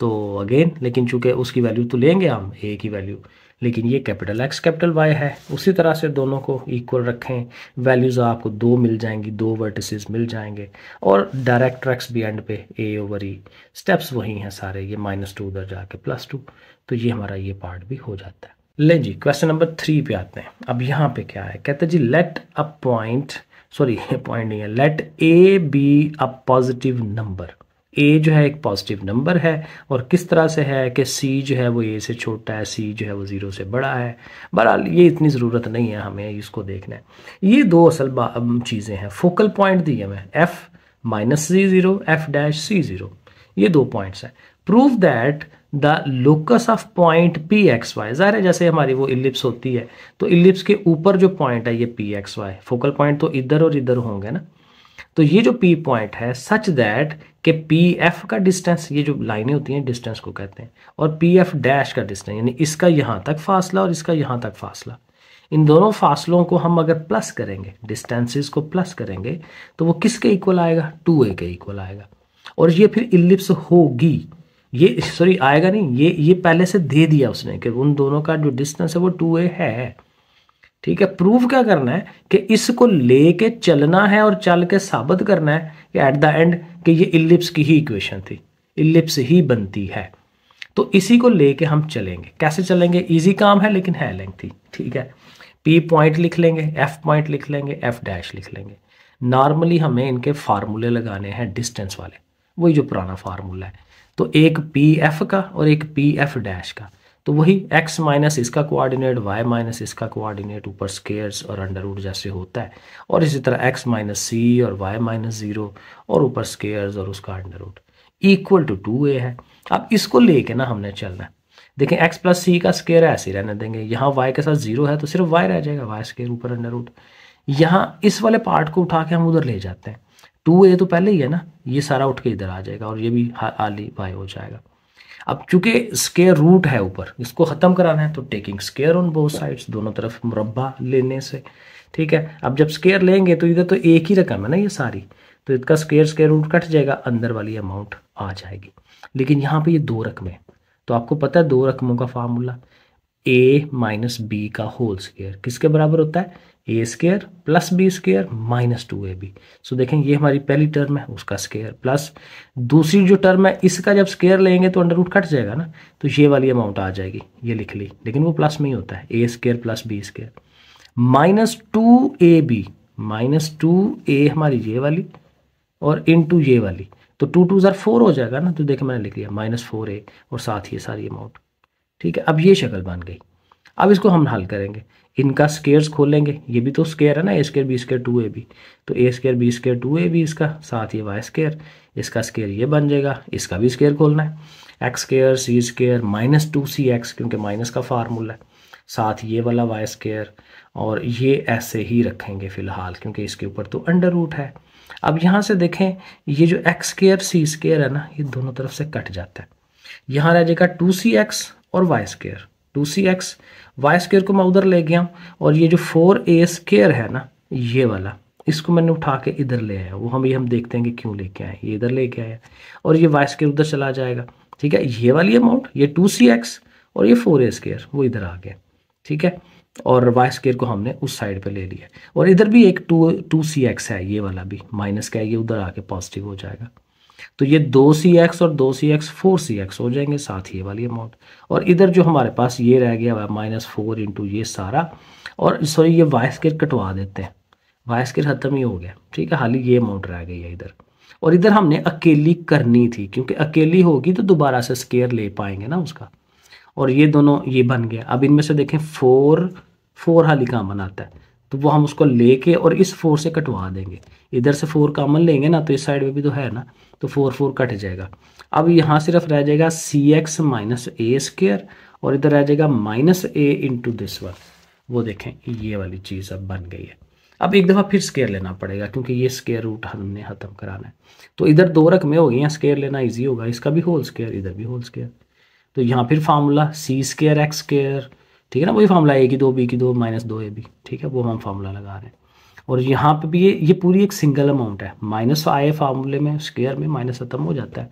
तो अगेन लेकिन चूंकि उसकी वैल्यू तो लेंगे हम ए की वैल्यू लेकिन ये कैपिटल एक्स कैपिटल वाई है उसी तरह से दोनों को इक्वल रखें वैल्यूज़ आपको दो मिल जाएंगी दो वर्टिसेस मिल जाएंगे और डायरेक्ट ट्रैक्स भी एंड पे ए ओवर ई स्टेप्स वही हैं सारे ये माइनस टू उधर जाके प्लस टू तो ये हमारा ये पार्ट भी हो जाता है ले जी क्वेश्चन नंबर थ्री पे आते हैं अब यहाँ पे क्या है कहते जी let a point sorry point नहीं है let A B a positive number A जो है एक पॉजिटिव नंबर है और किस तरह से है कि सी जो है वो ए से छोटा है सी जो है वो ज़ीरो से बड़ा है बहरहाल ये इतनी ज़रूरत नहीं है हमें इसको देखना है ये दो असल चीज़ें हैं फोकल पॉइंट दी है मैं F minus C zero F dash C zero ये दो पॉइंट्स हैं prove that the locus of point P X Y ज़ाहिर है जैसे हमारी वो इलिप्स होती है तो इलिप्स के ऊपर जो पॉइंट है ये P X Y focal point तो इधर और इधर होंगे ना तो ये जो पी पॉइंट है सच दैट के पी एफ का डिस्टेंस ये जो लाइनें होती हैं डिस्टेंस को कहते हैं और पी एफ डैश का डिस्टेंस यानी इसका यहाँ तक फासला और इसका यहाँ तक फासला इन दोनों फासलों को हम अगर प्लस करेंगे डिस्टेंसिस को प्लस करेंगे तो वो किसके इक्वल आएगा टू ए के इक्वल आएगा और ये फिर इलिप्स होगी ये सॉरी आएगा नहीं ये ये पहले से दे दिया उसने कि उन दोनों का जो डिस्टेंस है वो टू ए है ठीक है प्रूव क्या करना है कि इसको लेके चलना है और चल के साबित करना है कि एट द एंड कि ये इलिप्स की ही इक्वेशन थी इलिप्स ही बनती है तो इसी को लेके हम चलेंगे कैसे चलेंगे इजी काम है लेकिन है लेंथी ठीक है पी पॉइंट लिख लेंगे एफ पॉइंट लिख लेंगे एफ डैश लिख लेंगे नॉर्मली हमें इनके फार्मूले लगाने हैं डिस्टेंस वाले वही जो पुराना फार्मूला है तो एक पी एफ का और एक पी एफ डैश का तो वही x माइनस इसका कोऑर्डिनेट y माइनस इसका कोऑर्डिनेट ऊपर स्केयर्स और अंडर रूट जैसे होता है और इसी तरह x माइनस सी और y माइनस ज़ीरो और ऊपर स्केयर्स और उसका under root equal to two A है अब इसको लेके ना हमने चलना है देखें x प्लस सी का स्केयर ऐसे ही रहने देंगे यहाँ y के साथ जीरो है तो सिर्फ y रह जाएगा वाई स्केयर ऊपर अंडर रूट यहाँ इस वाले पार्ट को उठा के हम उधर ले जाते हैं टू ए तो पहले ही है ना ये सारा उठ के इधर आ जाएगा और ये भी आली बाई हो जाएगा अब चूंकि स्केयर रूट है ऊपर इसको ख़त्म कराना है तो taking square on both sides दोनों तरफ मुरबा लेने से ठीक है अब जब स्केयर लेंगे तो इधर तो एक ही रकम है ना ये सारी तो इसका स्केयर स्केयर रूट कट जाएगा अंदर वाली अमाउंट आ जाएगी लेकिन यहाँ पे ये दो रकमें तो आपको पता है दो रकमों का फार्मूला ए माइनस बी का होल स्केयर किसके बराबर होता है A square plus B square minus two A B so देखें ये हमारी पहली टर्म है उसका स्केयर प्लस दूसरी जो टर्म है इसका जब स्केयर लेंगे तो अंडर रूट कट जाएगा ना तो ये वाली अमाउंट आ जाएगी ये लिख ली लेकिन वो प्लस में ही होता है A square plus B square minus two A B minus two A हमारी ये वाली और इन टू ये वाली तो टू टू ज़र फोर हो जाएगा ना तो देखें मैंने लिख लिया माइनस फोर ए और साथ ही सारी अमाउंट ठीक है अब ये शक्ल बन गई अब इसको हम हल करेंगे इनका स्केयर्स खोलेंगे ये भी तो स्केयर है ना A square B square two A B तो ए square B square two A B इसका साथ ये वाई स्केयर इसका स्केयर ये बन जाएगा इसका भी स्केयर खोलना है X square C square minus two C X क्योंकि माइनस का फार्मूला है साथ ये वाला वाई स्केयर और ये ऐसे ही रखेंगे फिलहाल क्योंकि इसके ऊपर तो अंडर रूट है अब यहाँ से देखें ये जो एक्स स्केयर सी स्केयर है ना ये दोनों तरफ से कट जाता है यहाँ रह जाएगा टू सी एक्स और Y square two C X Y square को मैं उधर ले गया और ये जो फोर ए स्केयर है ना ये वाला इसको मैंने उठा के इधर ले आया वो हम ये हम देखते हैं कि क्यों लेके आए ये इधर लेके आया और ये वाई स्केयर उधर चला जाएगा ठीक है ये वाली अमाउंट ये टू सी एक्स और ये फोर ए स्केयर वो इधर आ गया ठीक है और वाई स्केयर को हमने उस साइड पर ले लिया और इधर भी एक टू टू सी एक्स है ये वाला भी माइनस का है ये उधर आके पॉजिटिव हो जाएगा तो ये दो सी एक्स और दो C X four C X हो जाएंगे साथ ही ये वाली अमाउंट और इधर जो हमारे पास ये रह गया माइनस फोर इंटू ये सारा और सॉरी ये वाइस केयर कटवा देते हैं वाई केयर ख़त्म ही हो गया ठीक है हाली ये अमाउंट रह गई है इधर और इधर हमने अकेली करनी थी क्योंकि अकेली होगी तो दोबारा से स्केयर ले पाएंगे ना उसका और ये दोनों ये बन गया अब इनमें से देखें फोर फोर हाली कहाँ बनाता है तो वो हम उसको लेके और इस फोर से कटवा देंगे इधर से फोर कामन लेंगे ना तो इस साइड में भी तो है ना तो फोर फोर कट जाएगा अब यहाँ सिर्फ रह जाएगा C X minus A square और इधर रह जाएगा minus A into this one वो देखें ये वाली चीज़ अब बन गई है अब एक दफ़ा फिर स्केयर लेना पड़ेगा क्योंकि ये स्केयर रूट हमने ख़त्म कराना है तो इधर दो रकमें हो गई हैं स्केयर लेना ईजी होगा इसका भी होल स्केयर इधर भी होल स्केयर तो यहाँ फिर फार्मूला सी स्केयर एक्स स्केयर ठीक है ना वही फार्मूला ए की दो बी की दो माइनस दो ए बी ठीक है वो हम फार्मूला लगा रहे हैं और यहाँ पे भी ये ये पूरी एक सिंगल अमाउंट है माइनस आए फार्मूले में स्केयर में माइनस खत्म हो जाता है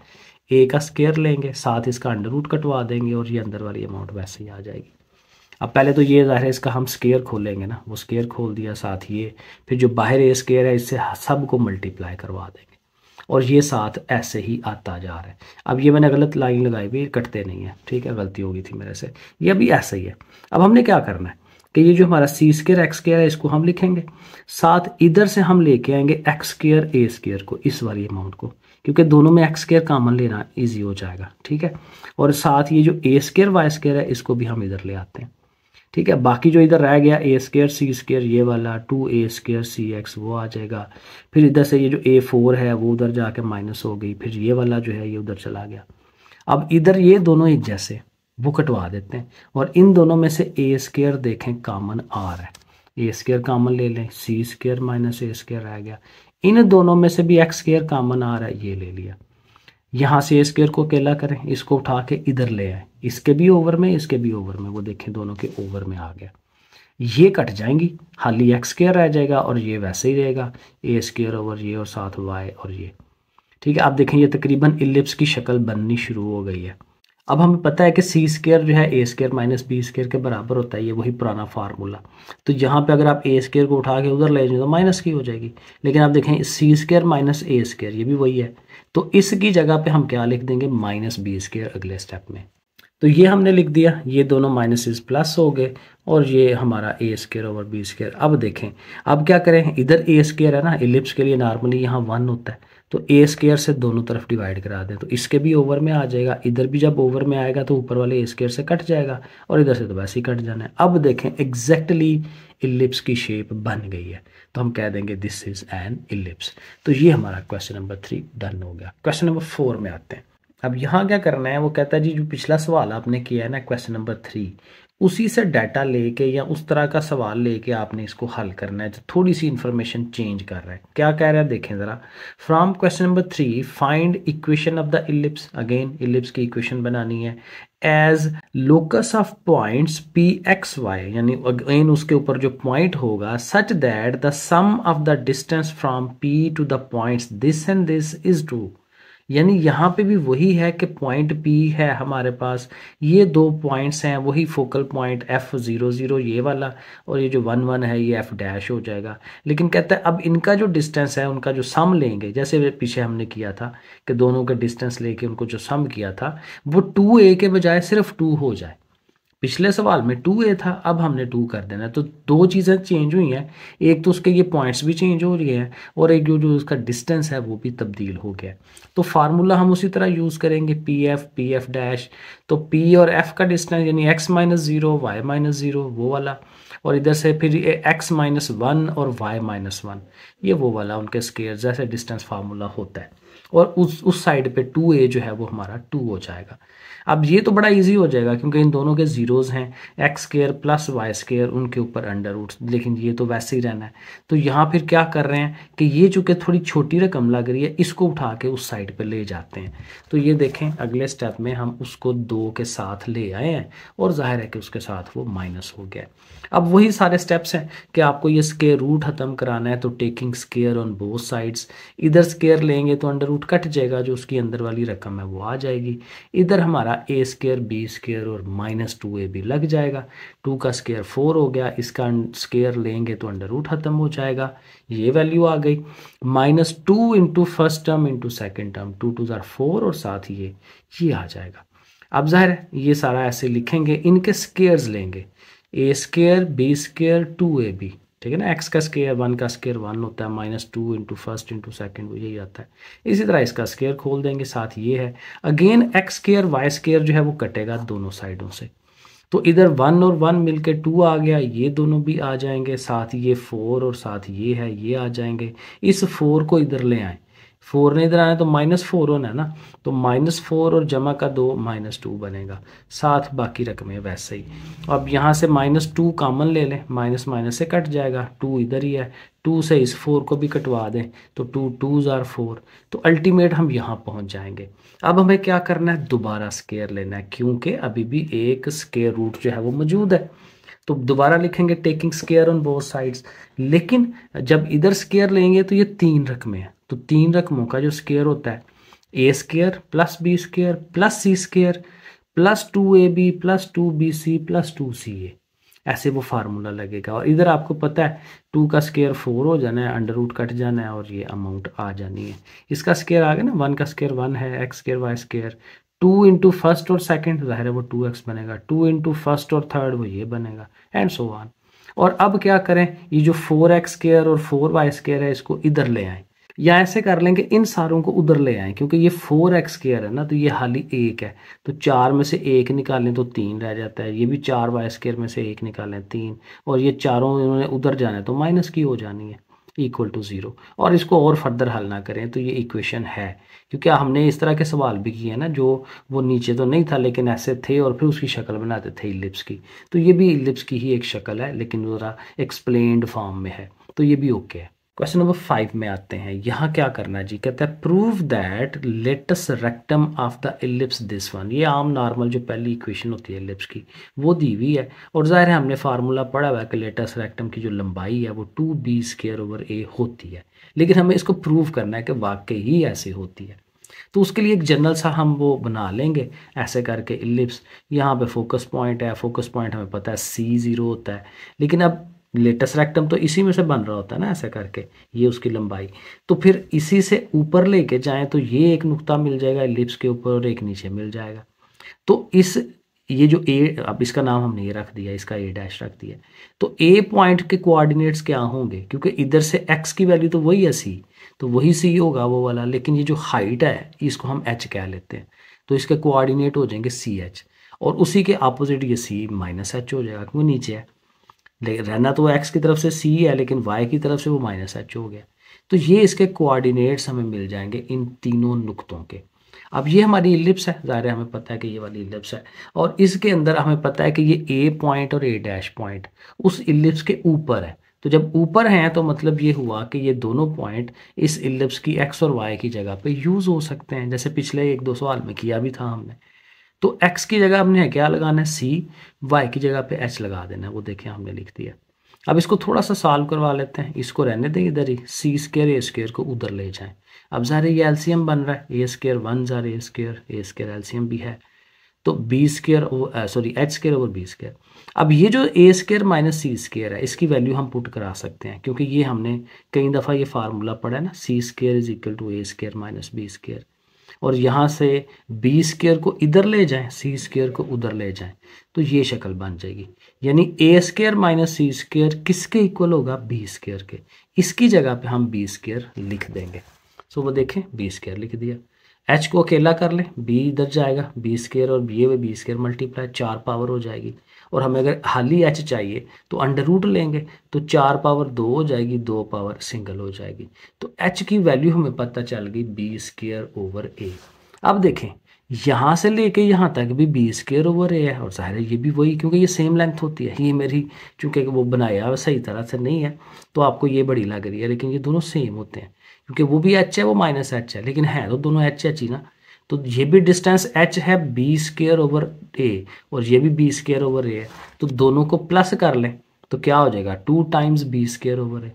ए का स्केयर लेंगे साथ इसका अंडर रूट कटवा देंगे और ये अंदर वाली अमाउंट वैसे ही आ जाएगी अब पहले तो ये ज़ाहिर है इसका हम स्केयर खोलेंगे ना वो स्केयर खोल दिया साथ ये फिर जो बाहर ए स्केयर है इससे सब को मल्टीप्लाई करवा देंगे और ये साथ ऐसे ही आता जा रहा है अब ये मैंने गलत लाइन लगाई भी कटते नहीं है ठीक है गलती हो गई थी मेरे से ये अभी ऐसा ही है अब हमने क्या करना है कि ये जो हमारा सी स्केयर एक्स स्केयर है इसको हम लिखेंगे साथ इधर से हम लेके आएंगे एक्स स्केयर ए स्केयर को इस वाली अमाउंट को क्योंकि दोनों में एक्स स्केयर कामन लेना ईजी हो जाएगा ठीक है और साथ ये जो ए स्केयर वाई स्केयर है इसको भी हम इधर ले आते हैं ठीक है बाकी जो इधर रह गया ए स्केयर सी स्केयर ये वाला टू ए स्केयर सी एक्स वो आ जाएगा फिर इधर से ये जो ए फोर है वो उधर जाके माइनस हो गई फिर ये वाला जो है ये उधर चला गया अब इधर ये दोनों एक जैसे वो कटवा देते हैं और इन दोनों में से ए स्केयर देखें कामन आर है ए स्केयर कामन ले लें C square minus A square रह गया इन दोनों में से भी एक्स स्केयर कामन आर है ये ले लिया यहाँ से स्क्वेयर को अकेला करें इसको उठा के इधर ले आए इसके भी ओवर में इसके भी ओवर में वो देखें दोनों के ओवर में आ गया ये कट जाएंगी खाली एक्स स्केयर रह जाएगा और ये वैसे ही रहेगा ए स्केयर ओवर ये और साथ वाई और ये ठीक है आप देखें ये तकरीबन इलिप्स की शक्ल बननी शुरू हो गई है अब हमें पता है कि सी स्केयर जो है A square minus B square के बराबर होता है ये वही पुराना फार्मूला तो यहाँ पे अगर आप ए स्केयर को उठा के उधर ले जाए तो माइनस की हो जाएगी लेकिन आप देखें C square minus A square ये भी वही है तो इसकी जगह पे हम क्या लिख देंगे माइनस बी स्केयर अगले स्टेप में तो ये हमने लिख दिया ये दोनों माइनस प्लस हो गए और ये हमारा A square over B square अब देखें अब क्या करें इधर ए स्केयर है ना इलिप्स के लिए नॉर्मली यहाँ वन होता है तो ए स्केयर से दोनों तरफ डिवाइड करा दें तो इसके भी ओवर में आ जाएगा इधर भी जब ओवर में आएगा तो ऊपर वाले ए स्केयर से कट जाएगा और इधर से तो वैसे ही कट जाना है अब देखें एग्जैक्टली इलिप्स की शेप बन गई है तो हम कह देंगे दिस इज एन इलिप्स तो ये हमारा क्वेश्चन नंबर थ्री डन हो गया क्वेश्चन नंबर फोर में आते हैं अब यहाँ क्या करना है वो कहता है जी जो पिछला सवाल आपने किया है ना क्वेश्चन नंबर थ्री उसी से डाटा लेके या उस तरह का सवाल लेके आपने इसको हल करना है तो थोड़ी सी इंफॉर्मेशन चेंज कर रहा है क्या कह रहा है देखें ज़रा from question number three find equation of the ellipse again ellipse की इक्वेशन बनानी है as locus of points P X Y यानी अगेन उसके ऊपर जो पॉइंट होगा such that the sum of the distance from P to the points this and this is true यानी यहाँ पे भी वही है कि पॉइंट पी है हमारे पास ये दो पॉइंट्स हैं वही focal point F zero zero ये वाला और ये जो वन वन है ये एफ डैश हो जाएगा लेकिन कहता है अब इनका जो डिस्टेंस है उनका जो सम लेंगे जैसे पीछे हमने किया था कि दोनों का डिस्टेंस लेके उनको जो सम किया था वो टू ए के बजाय सिर्फ टू हो जाए पिछले सवाल में टू ए था अब हमने टू कर देना है तो दो चीज़ें चेंज हुई हैं एक तो उसके ये पॉइंट्स भी चेंज हो रहे हैं और एक जो जो उसका डिस्टेंस है वो भी तब्दील हो गया तो फार्मूला हम उसी तरह यूज़ करेंगे P F P F dash तो पी और एफ का डिस्टेंस यानी X minus zero Y minus zero वो वाला और इधर से फिर एक्स माइनस वन और वाई माइनस वन ये वो वाला उनके स्केयर जैसे डिस्टेंस फार्मूला होता है और उस उस साइड पे टू ए जो है वो हमारा टू हो जाएगा अब ये तो बड़ा इजी हो जाएगा क्योंकि इन दोनों के ज़ीरोज़ हैं X square plus Y square उनके ऊपर अंडर उठ लेकिन ये तो वैसे ही रहना है तो यहाँ फिर क्या कर रहे हैं कि ये चूँकि थोड़ी छोटी रकम लग रही है इसको उठा के उस साइड पर ले जाते हैं तो ये देखें अगले स्टेप में हम उसको दो के साथ ले आए हैं और जाहिर है कि उसके साथ वो माइनस हो गया अब वही सारे स्टेप्स हैं कि आपको ये स्केयर रूट ख़त्म कराना है तो taking square on both sides इधर स्केयर लेंगे तो अंडर रूट कट जाएगा जो उसकी अंदर वाली रकम है वो आ जाएगी इधर हमारा ए स्केयर बी स्केयर और माइनस टू ए भी लग जाएगा टू का स्केयर फोर हो गया इसका स्केयर लेंगे तो अंडर रूट ख़त्म हो जाएगा ये वैल्यू आ गई minus two into first term into second term two two ज़ार फोर और साथ ही ये ये आ जाएगा अब जाहिर है ये सारा ऐसे लिखेंगे इनके स्केयर्स लेंगे A square B square two A B ठीक है ना एक्स का स्केयर वन का स्केयर वन होता है minus two into first into second वो यही आता है इसी तरह इसका स्केयर खोल देंगे साथ ये है again X square Y square जो है वो कटेगा दोनों साइडों से तो इधर वन और वन मिलके टू आ गया ये दोनों भी आ जाएंगे साथ ये फोर और साथ ये है ये आ जाएंगे इस फोर को इधर ले आए फोर ने इधर आना तो माइनस फोर होना है ना तो माइनस फोर और जमा का दो माइनस टू बनेगा साथ बाकी रकमें वैसे ही अब यहाँ से माइनस टू कामन ले लें माइनस माइनस से कट जाएगा टू इधर ही है टू से इस फोर को भी कटवा दें तो टू टू ज़ार फोर तो अल्टीमेट हम यहाँ पहुँच जाएंगे अब हमें क्या करना है दोबारा स्केयर लेना है क्योंकि अभी भी एक स्केयर रूट जो है वो मौजूद है तो दोबारा लिखेंगे taking square on both sides लेकिन जब इधर स्केयर लेंगे तो ये तीन रकमें हैं तो तीन रकमों का जो स्केयर होता है A square plus B square plus C square plus two A B plus two B C plus two C A ऐसे वो फार्मूला लगेगा और इधर आपको पता है टू का स्केयर फोर हो जाना है अंडर रूट कट जाना है और ये अमाउंट आ जानी है इसका स्केयर आ गया ना वन का स्केयर वन है X square Y square two into first और सेकेंड जाहिर है वो टू एक्स बनेगा टू इंटू फर्स्ट और थर्ड वो ये बनेगा एंड सो वन और अब क्या करें ये जो फोर एक्स स्केयर और फोर वाई स्केयर है इसको इधर ले आए या ऐसे कर लेंगे इन सारों को उधर ले आए क्योंकि ये फोर एक्स स्केयर है ना तो ये हाली एक है तो चार में से एक निकालें तो तीन रह जाता है ये भी चार वाई स्केयर में से एक निकालें तीन और ये चारों इन्होंने उधर जाना है तो माइनस की हो जानी है इक्वल टू ज़ीरो और इसको और फर्दर हल ना करें तो ये इक्वेशन है क्योंकि हमने इस तरह के सवाल भी किए हैं ना जो वो नीचे तो नहीं था लेकिन ऐसे थे और फिर उसकी शक्ल बनाते थे इलिप्स की तो ये भी इलिप्स की ही एक शक्ल है लेकिन ज़रा एक्सप्लेन्ड फॉर्म में है तो ये भी ओके है क्वेश्चन नंबर फाइव में आते हैं यहाँ क्या करना है जी कहते हैं prove that latus rectum of the ellipse this one ये आम नॉर्मल जो पहली इक्वेशन होती है एलिप्स की वो दी हुई है और जाहिर है हमने फार्मूला पढ़ा हुआ है कि लेटेस्ट रेक्टम की जो लंबाई है वो two B square over A होती है लेकिन हमें इसको प्रूव करना है कि वाकई ही ऐसे होती है तो उसके लिए एक जनरल सा हम वो बना लेंगे ऐसे करके इलिप्स यहाँ पे फोकस पॉइंट है फोकस पॉइंट हमें पता है सी ज़ीरो होता है लेकिन अब लेटेस्ट रेक्टम तो इसी में से बन रहा होता है ना ऐसा करके ये उसकी लंबाई तो फिर इसी से ऊपर लेके जाएं तो ये एक नुकता मिल जाएगा लिप्स के ऊपर और एक नीचे मिल जाएगा तो इस ये जो ए अब इसका नाम हमने ये रख दिया इसका ए डैश रख दिया तो ए पॉइंट के कोऑर्डिनेट्स क्या होंगे क्योंकि इधर से एक्स की वैल्यू तो वही है सी तो वही सी होगा वो वाला लेकिन ये जो हाइट है इसको हम एच कह लेते हैं तो इसके कोऑर्डिनेट हो जाएंगे सी एच और उसी के अपोजिट ये सी माइनस एच हो जाएगा क्योंकि नीचे है लेकिन रहना तो एक्स की तरफ से सी है लेकिन वाई की तरफ से वो माइनस एच हो गया तो ये इसके कोऑर्डिनेट्स हमें मिल जाएंगे इन तीनों नुक्तों के अब ये हमारी इलिप्स है ज़ाहिर हमें पता है कि ये वाली इलिप्स है और इसके अंदर हमें पता है कि ये ए पॉइंट और ए डैश पॉइंट उस इलिप्स के ऊपर है तो जब ऊपर हैं तो मतलब ये हुआ कि ये दोनों पॉइंट इस इलिप्स की एक्स और वाई की जगह पे यूज़ हो सकते हैं जैसे पिछले एक दो सवाल में किया भी था हमने तो x की जगह हमने क्या लगाना है c y की जगह पे h लगा देना है वो देखिए हमने लिख दिया अब इसको थोड़ा सा सॉल्व करवा लेते हैं इसको रहने दें इधर ही सी स्केयर ए स्केयर को उधर ले जाएं अब ज़ाहिर ये एल्सियम बन रहा है ए स्केयर वन ज़ाहिर ए स्केयर ए स्केयर एल्सियम भी है तो B square sorry H square over B square अब ये जो A square minus C square है इसकी वैल्यू हम पुट करा सकते हैं क्योंकि ये हमने कई दफ़ा ये फार्मूला पढ़ा है ना C square is equal to A square minus B square और यहाँ से बी स्केयर को इधर ले जाएं सी स्केयर को उधर ले जाएं तो ये शक्ल बन जाएगी यानी A square minus C square किसके इक्वल होगा बी स्केयर के इसकी जगह पे हम बी स्केयर लिख देंगे सो वो देखें बी स्केयर लिख दिया एच को अकेला कर ले बी इधर जाएगा बी स्केयर और B A B square multiply चार पावर हो जाएगी और हमें अगर हाली एच चाहिए तो अंडर रूट लेंगे तो चार पावर दो हो जाएगी दो पावर सिंगल हो जाएगी तो एच की वैल्यू हमें पता चल गई बी स्केयर ओवर ए अब देखें यहाँ से लेके यहाँ तक भी बी स्केयर ओवर ए है और ज़ाहिर है ये भी वही क्योंकि ये सेम लेंथ होती है ये मेरी चूँकि वो बनाया हुआ सही तरह से नहीं है तो आपको ये बड़ी लग रही है लेकिन ये दोनों सेम होते हैं क्योंकि वो भी एच है वो माइनस एच है लेकिन है तो दोनों एच एच ही ना तो ये भी डिस्टेंस एच है बी स्केयर ओवर ए और ये भी बी स्केयर ओवर ए है तो दोनों को प्लस कर लें तो क्या हो जाएगा two times B square over A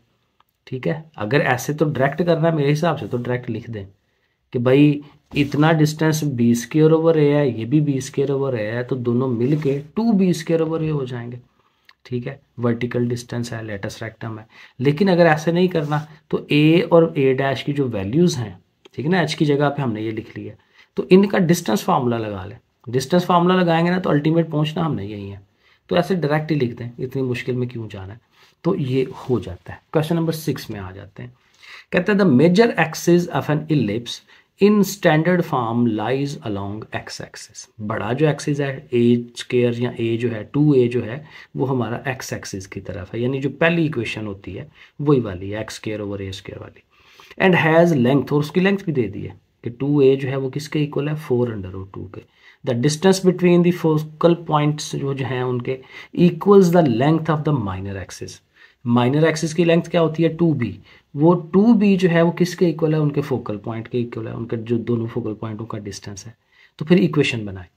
ठीक है अगर ऐसे तो डायरेक्ट करना है मेरे हिसाब से तो डायरेक्ट लिख दें कि भाई इतना distance B square over A है ये भी बी स्केयर ओवर ए है तो दोनों मिल के two B square over A हो जाएंगे ठीक है वर्टिकल डिस्टेंस है लेटेस्ट रेक्टम है लेकिन अगर ऐसे नहीं करना तो ए और ए डैश की जो वैल्यूज़ हैं ठीक है ना एच की जगह पे हमने ये लिख लिया तो इनका डिस्टेंस फार्मूला लगा लें डिस्टेंस फार्मूला लगाएंगे ना तो अल्टीमेट पहुंचना नहीं यही है तो ऐसे डायरेक्ट ही लिखते हैं इतनी मुश्किल में क्यों जाना है तो ये हो जाता है क्वेश्चन नंबर सिक्स में आ जाते हैं कहते हैं the major axis of an ellipse in standard form lies along X axis बड़ा जो एक्सिस है ए स्केयर या ए जो है टू ए जो है वो हमारा एक्स एक्सिस की तरफ है यानी जो पहली इक्वेशन होती है वही वाली है एक्स स्केयर ओवर ए स्केयर वाली एंड हैज़ लेंथ और उसकी लेंथ भी दे दी है कि टू ए जो है वो किसके इक्वल है फोर अंडर रूट टू के the distance between the focal points जो जो हैं उनके equals the length of the minor axis minor axis की लेंथ क्या होती है टू बी वो टू बी जो है वो किसके इक्वल है उनके फोकल पॉइंट के इक्वल है उनके जो दोनों फोकल पॉइंटों का डिस्टेंस है तो फिर इक्वेशन बनाए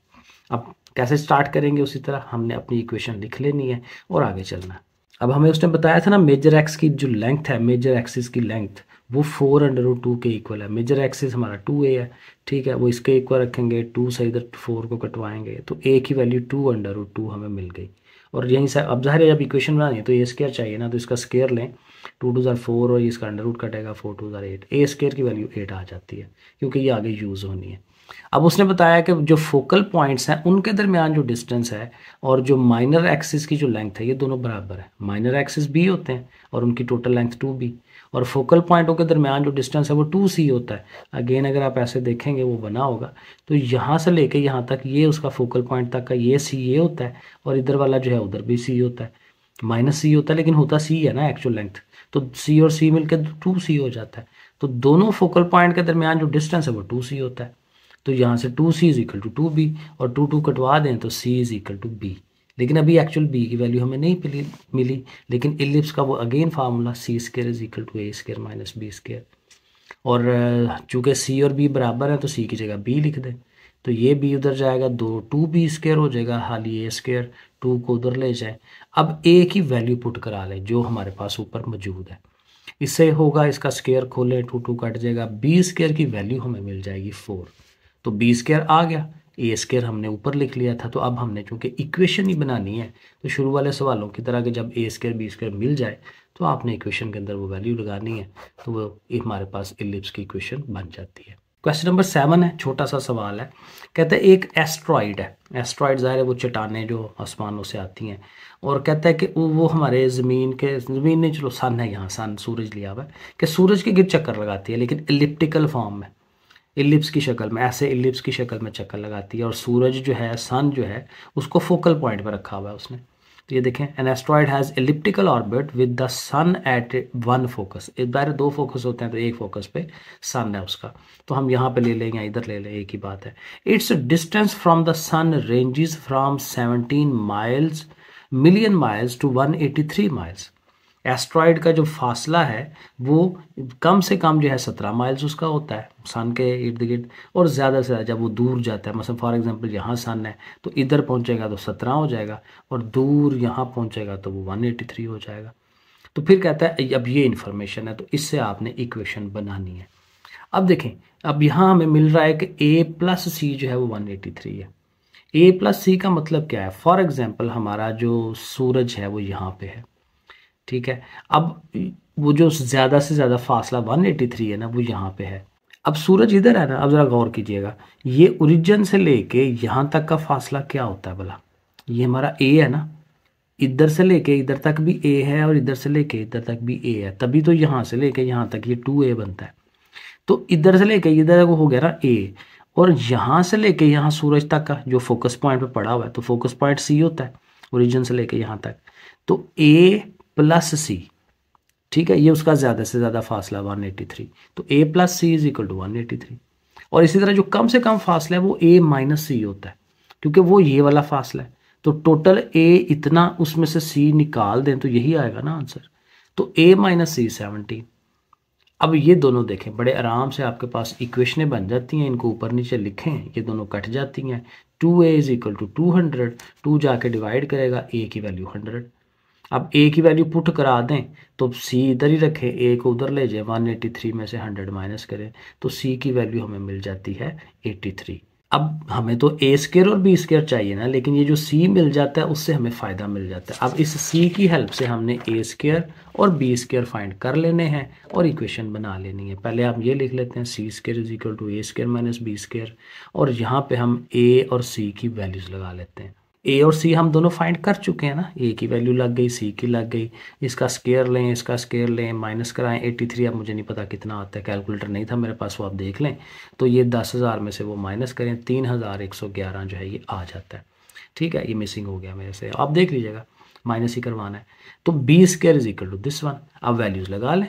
अब कैसे स्टार्ट करेंगे उसी तरह हमने अपनी इक्वेशन लिख लेनी है और आगे चलना अब हमें उसने बताया था ना मेजर एक्स की जो लेंथ है मेजर एक्सिस की लेंथ वो फोर अंडर रूट टू के इक्वल है मेजर एक्सिस हमारा टू ए है ठीक है वो इसके इक्वल रखेंगे टू से इधर फोर को कटवाएंगे तो ए की value two under root two हमें मिल गई और यहीं से अब जाहिर है जब इक्वेशन बनानी है तो ए स्केयर चाहिए ना तो इसका स्केयर लें टू टू ज़ार फोर और इसका अंडर रूट कटेगा फोर टू ज़ार एट ए स्केयर की वैल्यू एट आ जाती है क्योंकि ये आगे यूज़ होनी है अब उसने बताया कि जो फोकल पॉइंट्स हैं उनके दरमियान जो डिस्टेंस है और जो माइनर एक्सिस की जो लेंथ है ये दोनों बराबर है माइनर एक्सिस बी होते हैं और उनकी टोटल लेंथ टू बी और फोकल पॉइंटों के दरमियान जो डिस्टेंस है वो टू सी होता है अगेन अगर आप ऐसे देखेंगे वो बना होगा तो यहाँ से लेके यहाँ तक ये उसका फोकल पॉइंट तक का ये सी ए होता है और इधर वाला जो है उधर भी सी होता है माइनस सी होता है लेकिन होता सी है ना एक्चुअल लेंथ तो सी और सी मिलकर टू सी हो जाता है तो दोनों फोकल पॉइंट के दरमियान जो डिस्टेंस है वो टू सी होता है तो यहाँ से two C is equal to two B और टू टू कटवा दें तो C is equal to B लेकिन अभी एक्चुअल बी की वैल्यू हमें नहीं मिली लेकिन इलिप्स का वो again formula C square is equal to A square minus B square और uh, चूंकि सी और बी बराबर है तो सी की जगह बी लिख दें तो ये बी उधर जाएगा दो टू बी स्केयर हो जाएगा हाली ए स्केयर टू को उधर ले जाए अब ए की वैल्यू पुट करा लें जो हमारे पास ऊपर मौजूद है इससे होगा इसका स्केयर खोलें टू टू कट जाएगा बी स्केयर की वैल्यू हमें मिल जाएगी फोर तो बी स्केयर आ गया ए स्केयर हमने ऊपर लिख लिया था तो अब हमने चूँकि इक्वेशन ही बनानी है तो शुरू वाले सवालों की तरह के जब ए स्केयर बी स्केयर मिल जाए तो आपने इक्वेशन के अंदर वो वैल्यू लगानी है तो वो हमारे पास इलिप्स की इक्वेशन बन जाती है क्वेश्चन नंबर सेवन है छोटा सा सवाल है कहता है एक एस्ट्रॉइड है एस्ट्रॉइड ज़ाहिर है वो चट्टानें जो आसमानों से आती हैं और कहता है कि वो हमारे ज़मीन के ज़मीन ने चलो सन है यहाँ सन सूरज लिया हुआ है कि सूरज के गिर चक्कर लगाती है लेकिन इलिप्टिकल फॉर्म में इलिप्स की शक्ल में ऐसे इलिप्स की शक्ल में चक्कर लगाती है और सूरज जो है सन जो है उसको फोकल पॉइंट पर रखा हुआ है उसने तो ये देखें an asteroid has elliptical orbit with the sun at one focus एक बार दो फोकस होते हैं तो एक फोकस पे सन है उसका तो हम यहाँ पे ले लें या इधर ले लें एक ही बात है its distance from the sun ranges from seventeen miles million miles to one eighty three miles asteroid का जो फासला है वो कम से कम जो है सत्रह माइल्स उसका होता है सन के इर्द गिर्द और ज़्यादा से ज़्यादा जब वो दूर जाता है मतलब फॉर एग्जांपल यहाँ सन है तो इधर पहुँचेगा तो सत्रह हो जाएगा और दूर यहाँ पहुँचेगा तो वो वन एटी थ्री हो जाएगा तो फिर कहता है अब ये इन्फॉर्मेशन है तो इससे आपने इक्वेशन बनानी है अब देखें अब यहाँ हमें मिल रहा है कि ए प्लस सी जो है वो वन एटी थ्री है ए प्लस सी का मतलब क्या है फॉर एग्ज़ाम्पल हमारा जो सूरज है वो यहाँ पे है ठीक है अब वो जो ज़्यादा से ज़्यादा फासला 183 है ना वो यहाँ पे है अब सूरज इधर है ना अब ज़रा गौर कीजिएगा ये ओरिजिन से लेके यहाँ तक का फासला क्या होता है भला ये हमारा ए है ना इधर से लेके इधर तक भी ए है और इधर से लेके इधर तक भी ए है तभी तो यहाँ से लेके यहाँ तक ये टू ए बनता है तो इधर से लेके इधर हो गया ना ए और यहाँ से लेके यहाँ सूरज तक का जो फोकस पॉइंट पे पड़ा हुआ है तो फोकस पॉइंट सी होता है ओरिजिन से लेके यहाँ तक तो ए प्लस सी ठीक है ये उसका ज़्यादा से ज़्यादा फासला 183 तो a plus c is equal to one और इसी तरह जो कम से कम फासला है वो ए माइनस सी होता है क्योंकि वो ये वाला फासला है तो टोटल ए इतना उसमें से सी निकाल दें तो यही आएगा ना आंसर तो ए माइनस सी सेवनटीन अब ये दोनों देखें बड़े आराम से आपके पास इक्वेशनें बन जाती हैं इनको ऊपर नीचे लिखें ये दोनों कट जाती हैं two A is equal to two hundred two जाके डिवाइड करेगा ए की वैल्यू हंड्रेड अब ए की वैल्यू पुट करा दें तो सी इधर ही रखें ए को उधर ले जाए 183 में से 100 माइनस करें तो सी की वैल्यू हमें मिल जाती है 83 अब हमें तो ए स्केयर और बी स्केयर चाहिए ना लेकिन ये जो सी मिल जाता है उससे हमें फ़ायदा मिल जाता है अब इस सी की हेल्प से हमने ए स्केयर और बी स्केयर फाइंड कर लेने हैं और इक्वेशन बना लेनी है पहले आप ये लिख लेते हैं सी square is equal to A square minus B square और यहाँ पे हम ए और सी की वैल्यूज़ लगा लेते हैं ए और सी हम दोनों फाइंड कर चुके हैं ना ए की वैल्यू लग गई सी की लग गई इसका स्केयर लें इसका स्केयर लें माइनस कराएं थ्री अब मुझे नहीं पता कितना आता है कैलकुलेटर नहीं था मेरे पास वो आप देख लें तो ये दस हज़ार में से वो माइनस करें तीन हज़ार एक सौ ग्यारह जो है ये आ जाता है ठीक है ये मिसिंग हो गया मेरे से आप देख लीजिएगा माइनस ही करवाना है तो B square is equal to this one आप वैल्यूज़ लगा लें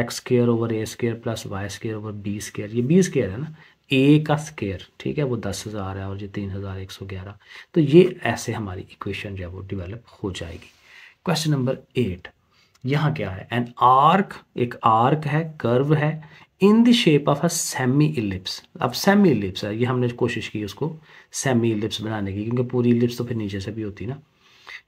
एक्स स्केयर ओवर ए square plus Y square over B square ये बी स्केयर है ना ए का स्केयर ठीक है वो दस हज़ार है और ये तीन हज़ार एक सौ ग्यारह तो ये ऐसे हमारी इक्वेशन जो है वो डिवेलप हो जाएगी क्वेश्चन नंबर एट यहाँ क्या है एन आर्क एक आर्क है कर्व है in the shape of a semi ellipse अब सेमी इलिप्स है ये हमने कोशिश की उसको सेमी इलिप्स बनाने की क्योंकि पूरी इलिप्स तो फिर नीचे से भी होती ना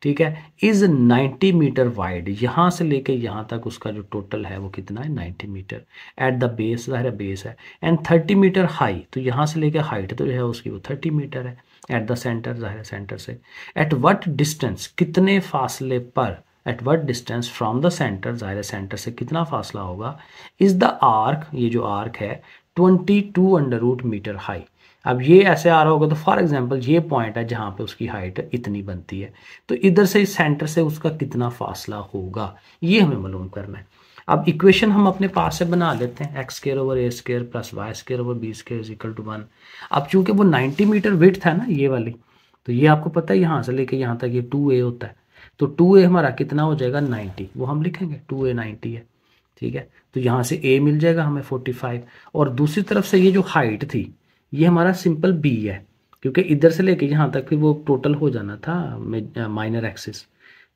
ठीक है इज़ 90 मीटर वाइड यहाँ से लेके यहाँ तक उसका जो टोटल है वो कितना है 90 मीटर एट द बेस ज़ाहिर है बेस है एंड 30 मीटर हाई तो यहाँ से लेके हाइट तो जो है उसकी वो 30 मीटर है एट द सेंटर ज़ाहिर है सेंटर से एट वट डिस्टेंस कितने फासले पर at what distance from the centre ज़ाहिर है सेंटर से कितना फासला होगा इज़ द आर्क ये जो आर्क है twenty two under root metre high अब ये ऐसे आ रहा होगा तो फॉर एग्जांपल ये पॉइंट है जहाँ पे उसकी हाइट इतनी बनती है तो इधर से इस सेंटर से उसका कितना फासला होगा ये हमें मालूम करना है अब इक्वेशन हम अपने पास से बना लेते हैं x square over A square plus Y square over B square is equal to one अब चूंकि वो 90 मीटर विथ है ना ये वाली तो ये आपको पता है यहाँ से लेके यहाँ तक ये टू ए होता है तो टू ए हमारा कितना हो जाएगा नाइनटी वो हम लिखेंगे टू ए नाइन्टी है ठीक है तो यहाँ से ए मिल जाएगा हमें फोर्टी फाइव और दूसरी तरफ से ये जो हाइट थी ये हमारा सिंपल बी है क्योंकि इधर से लेके यहाँ तक फिर वो टोटल हो जाना था माइनर एक्सिस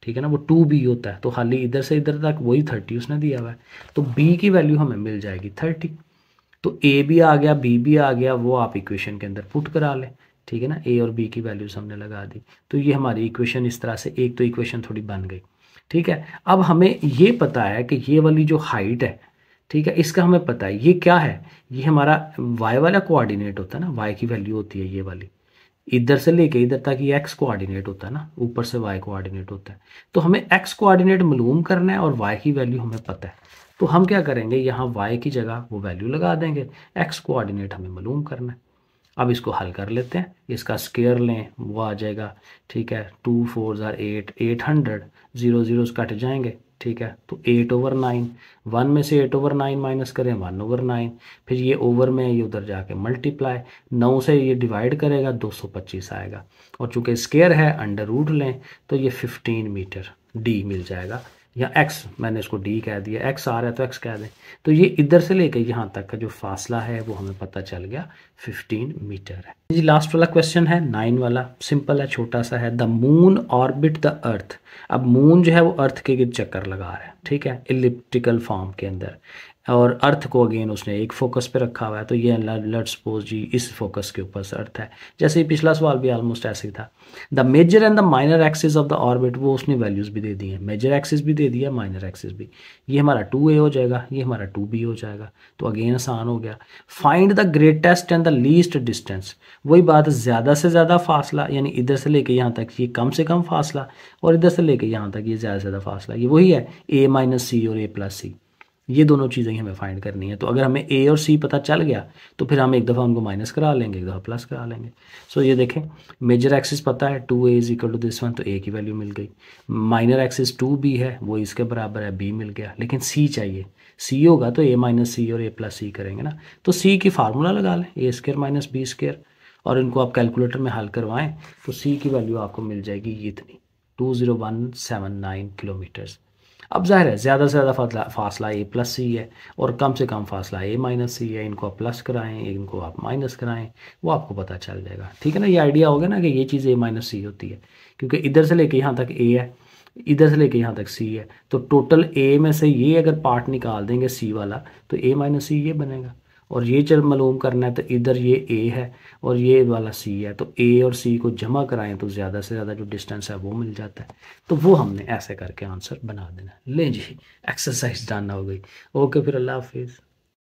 ठीक है ना वो टू बी होता है तो खाली इधर से इधर तक वही थर्टी उसने दिया हुआ है तो बी की वैल्यू हमें मिल जाएगी थर्टी तो ए भी आ गया बी भी आ गया वो आप इक्वेशन के अंदर पुट करा लें ठीक है ना ए और बी की वैल्यूज हमने लगा दी तो ये हमारी इक्वेशन इस तरह से एक तो इक्वेशन थोड़ी बन गई ठीक है अब हमें ये पता है कि ये वाली जो हाइट है ठीक है इसका हमें पता है ये क्या है ये हमारा वाई वाला कोऑर्डिनेट होता है ना वाई की वैल्यू होती है ये वाली इधर से लेके इधर तक ये एक्स कोऑर्डिनेट होता है ना ऊपर से वाई कोऑर्डिनेट होता है तो हमें एक्स कोऑर्डिनेट मालूम करना है और वाई की वैल्यू हमें पता है तो हम क्या करेंगे यहाँ वाई की जगह वो वैल्यू लगा देंगे एक्स कोऑर्डिनेट हमें मालूम करना है अब इसको हल कर लेते हैं इसका स्केयर लें वो आ जाएगा ठीक है टू फोर ज़ार eight eight hundred zero zeros cut जाएंगे ठीक है तो एट ओवर नाइन वन में से एट ओवर नाइन माइनस करें वन ओवर नाइन फिर ये ओवर में ये उधर जाके मल्टीप्लाई नौ से ये डिवाइड करेगा दो सौ पच्चीस आएगा और चूंकि स्केयर है अंडर रूट लें तो ये फिफ्टीन मीटर डी मिल जाएगा या x मैंने इसको d कह दिया x आ रहा है तो x कह दें तो ये इधर से लेकर यहाँ तक का जो फासला है वो हमें पता चल गया 15 मीटर है जी लास्ट वाला क्वेश्चन है नाइन वाला सिंपल है छोटा सा है the moon orbit the earth अब मून जो है वो अर्थ के गिर चक्कर लगा रहा है ठीक है इलिप्टिकल फॉर्म के अंदर और अर्थ को अगेन उसने एक फोकस पे रखा हुआ है तो ये लेट सपोज जी इस फोकस के ऊपर अर्थ है जैसे पिछला सवाल भी ऑलमोस्ट ऐसे ही था the major and the minor axis of the orbit वो उसने वैल्यूज़ भी दे दी हैं मेजर एक्सिस भी दे दिया माइनर एक्सिस भी ये हमारा टू ए हो जाएगा ये हमारा टू बी हो जाएगा तो अगेन आसान हो गया find the greatest and the least distance वही बात ज़्यादा से ज़्यादा फासला यानी इधर से लेके यहाँ तक ये कम से कम फासला और इधर से लेके यहाँ तक ये ज़्यादा से ज़्यादा फासला ये वही है ए माइनस सी और ए प्लस सी ये दोनों चीज़ें हमें फाइंड करनी है तो अगर हमें ए और सी पता चल गया तो फिर हम एक दफ़ा उनको माइनस करा लेंगे एक दफ़ा प्लस करा लेंगे सो ये देखें मेजर एक्सिस पता है two A is equal to this one तो ए की वैल्यू मिल गई माइनर एक्सिस टू बी है वो इसके बराबर है बी मिल गया लेकिन सी चाहिए सी होगा तो ए माइनस सी और ए प्लस सी करेंगे ना तो सी की फार्मूला लगा लें a square minus B square और इनको आप कैलकुलेटर में हल करवाएं तो सी की वैल्यू आपको मिल जाएगी इतनी two zero one seven nine kilometres अब जाहिर है ज़्यादा से ज़्यादा फासला फासला ए प्लस सी है और कम से कम फासला ए माइनस सी है इनको आप प्लस कराएं इनको आप माइनस कराएं वो आपको पता चल जाएगा ठीक है ना ये आइडिया हो गया ना कि ये चीज़ ए माइनस सी होती है क्योंकि इधर से लेके यहाँ तक ए है इधर से लेके यहाँ तक सी है तो टोटल ए में से ये अगर पार्ट निकाल देंगे सी वाला तो ए माइनस सी ये बनेगा और ये चल मालूम करना है तो इधर ये ए है और ये वाला सी है तो ए और सी को जमा कराएं तो ज़्यादा से ज़्यादा जो डिस्टेंस है वो मिल जाता है तो वो हमने ऐसे करके आंसर बना देना है जी एक्सरसाइज डालना हो गई ओके फिर अल्लाह हाफिज़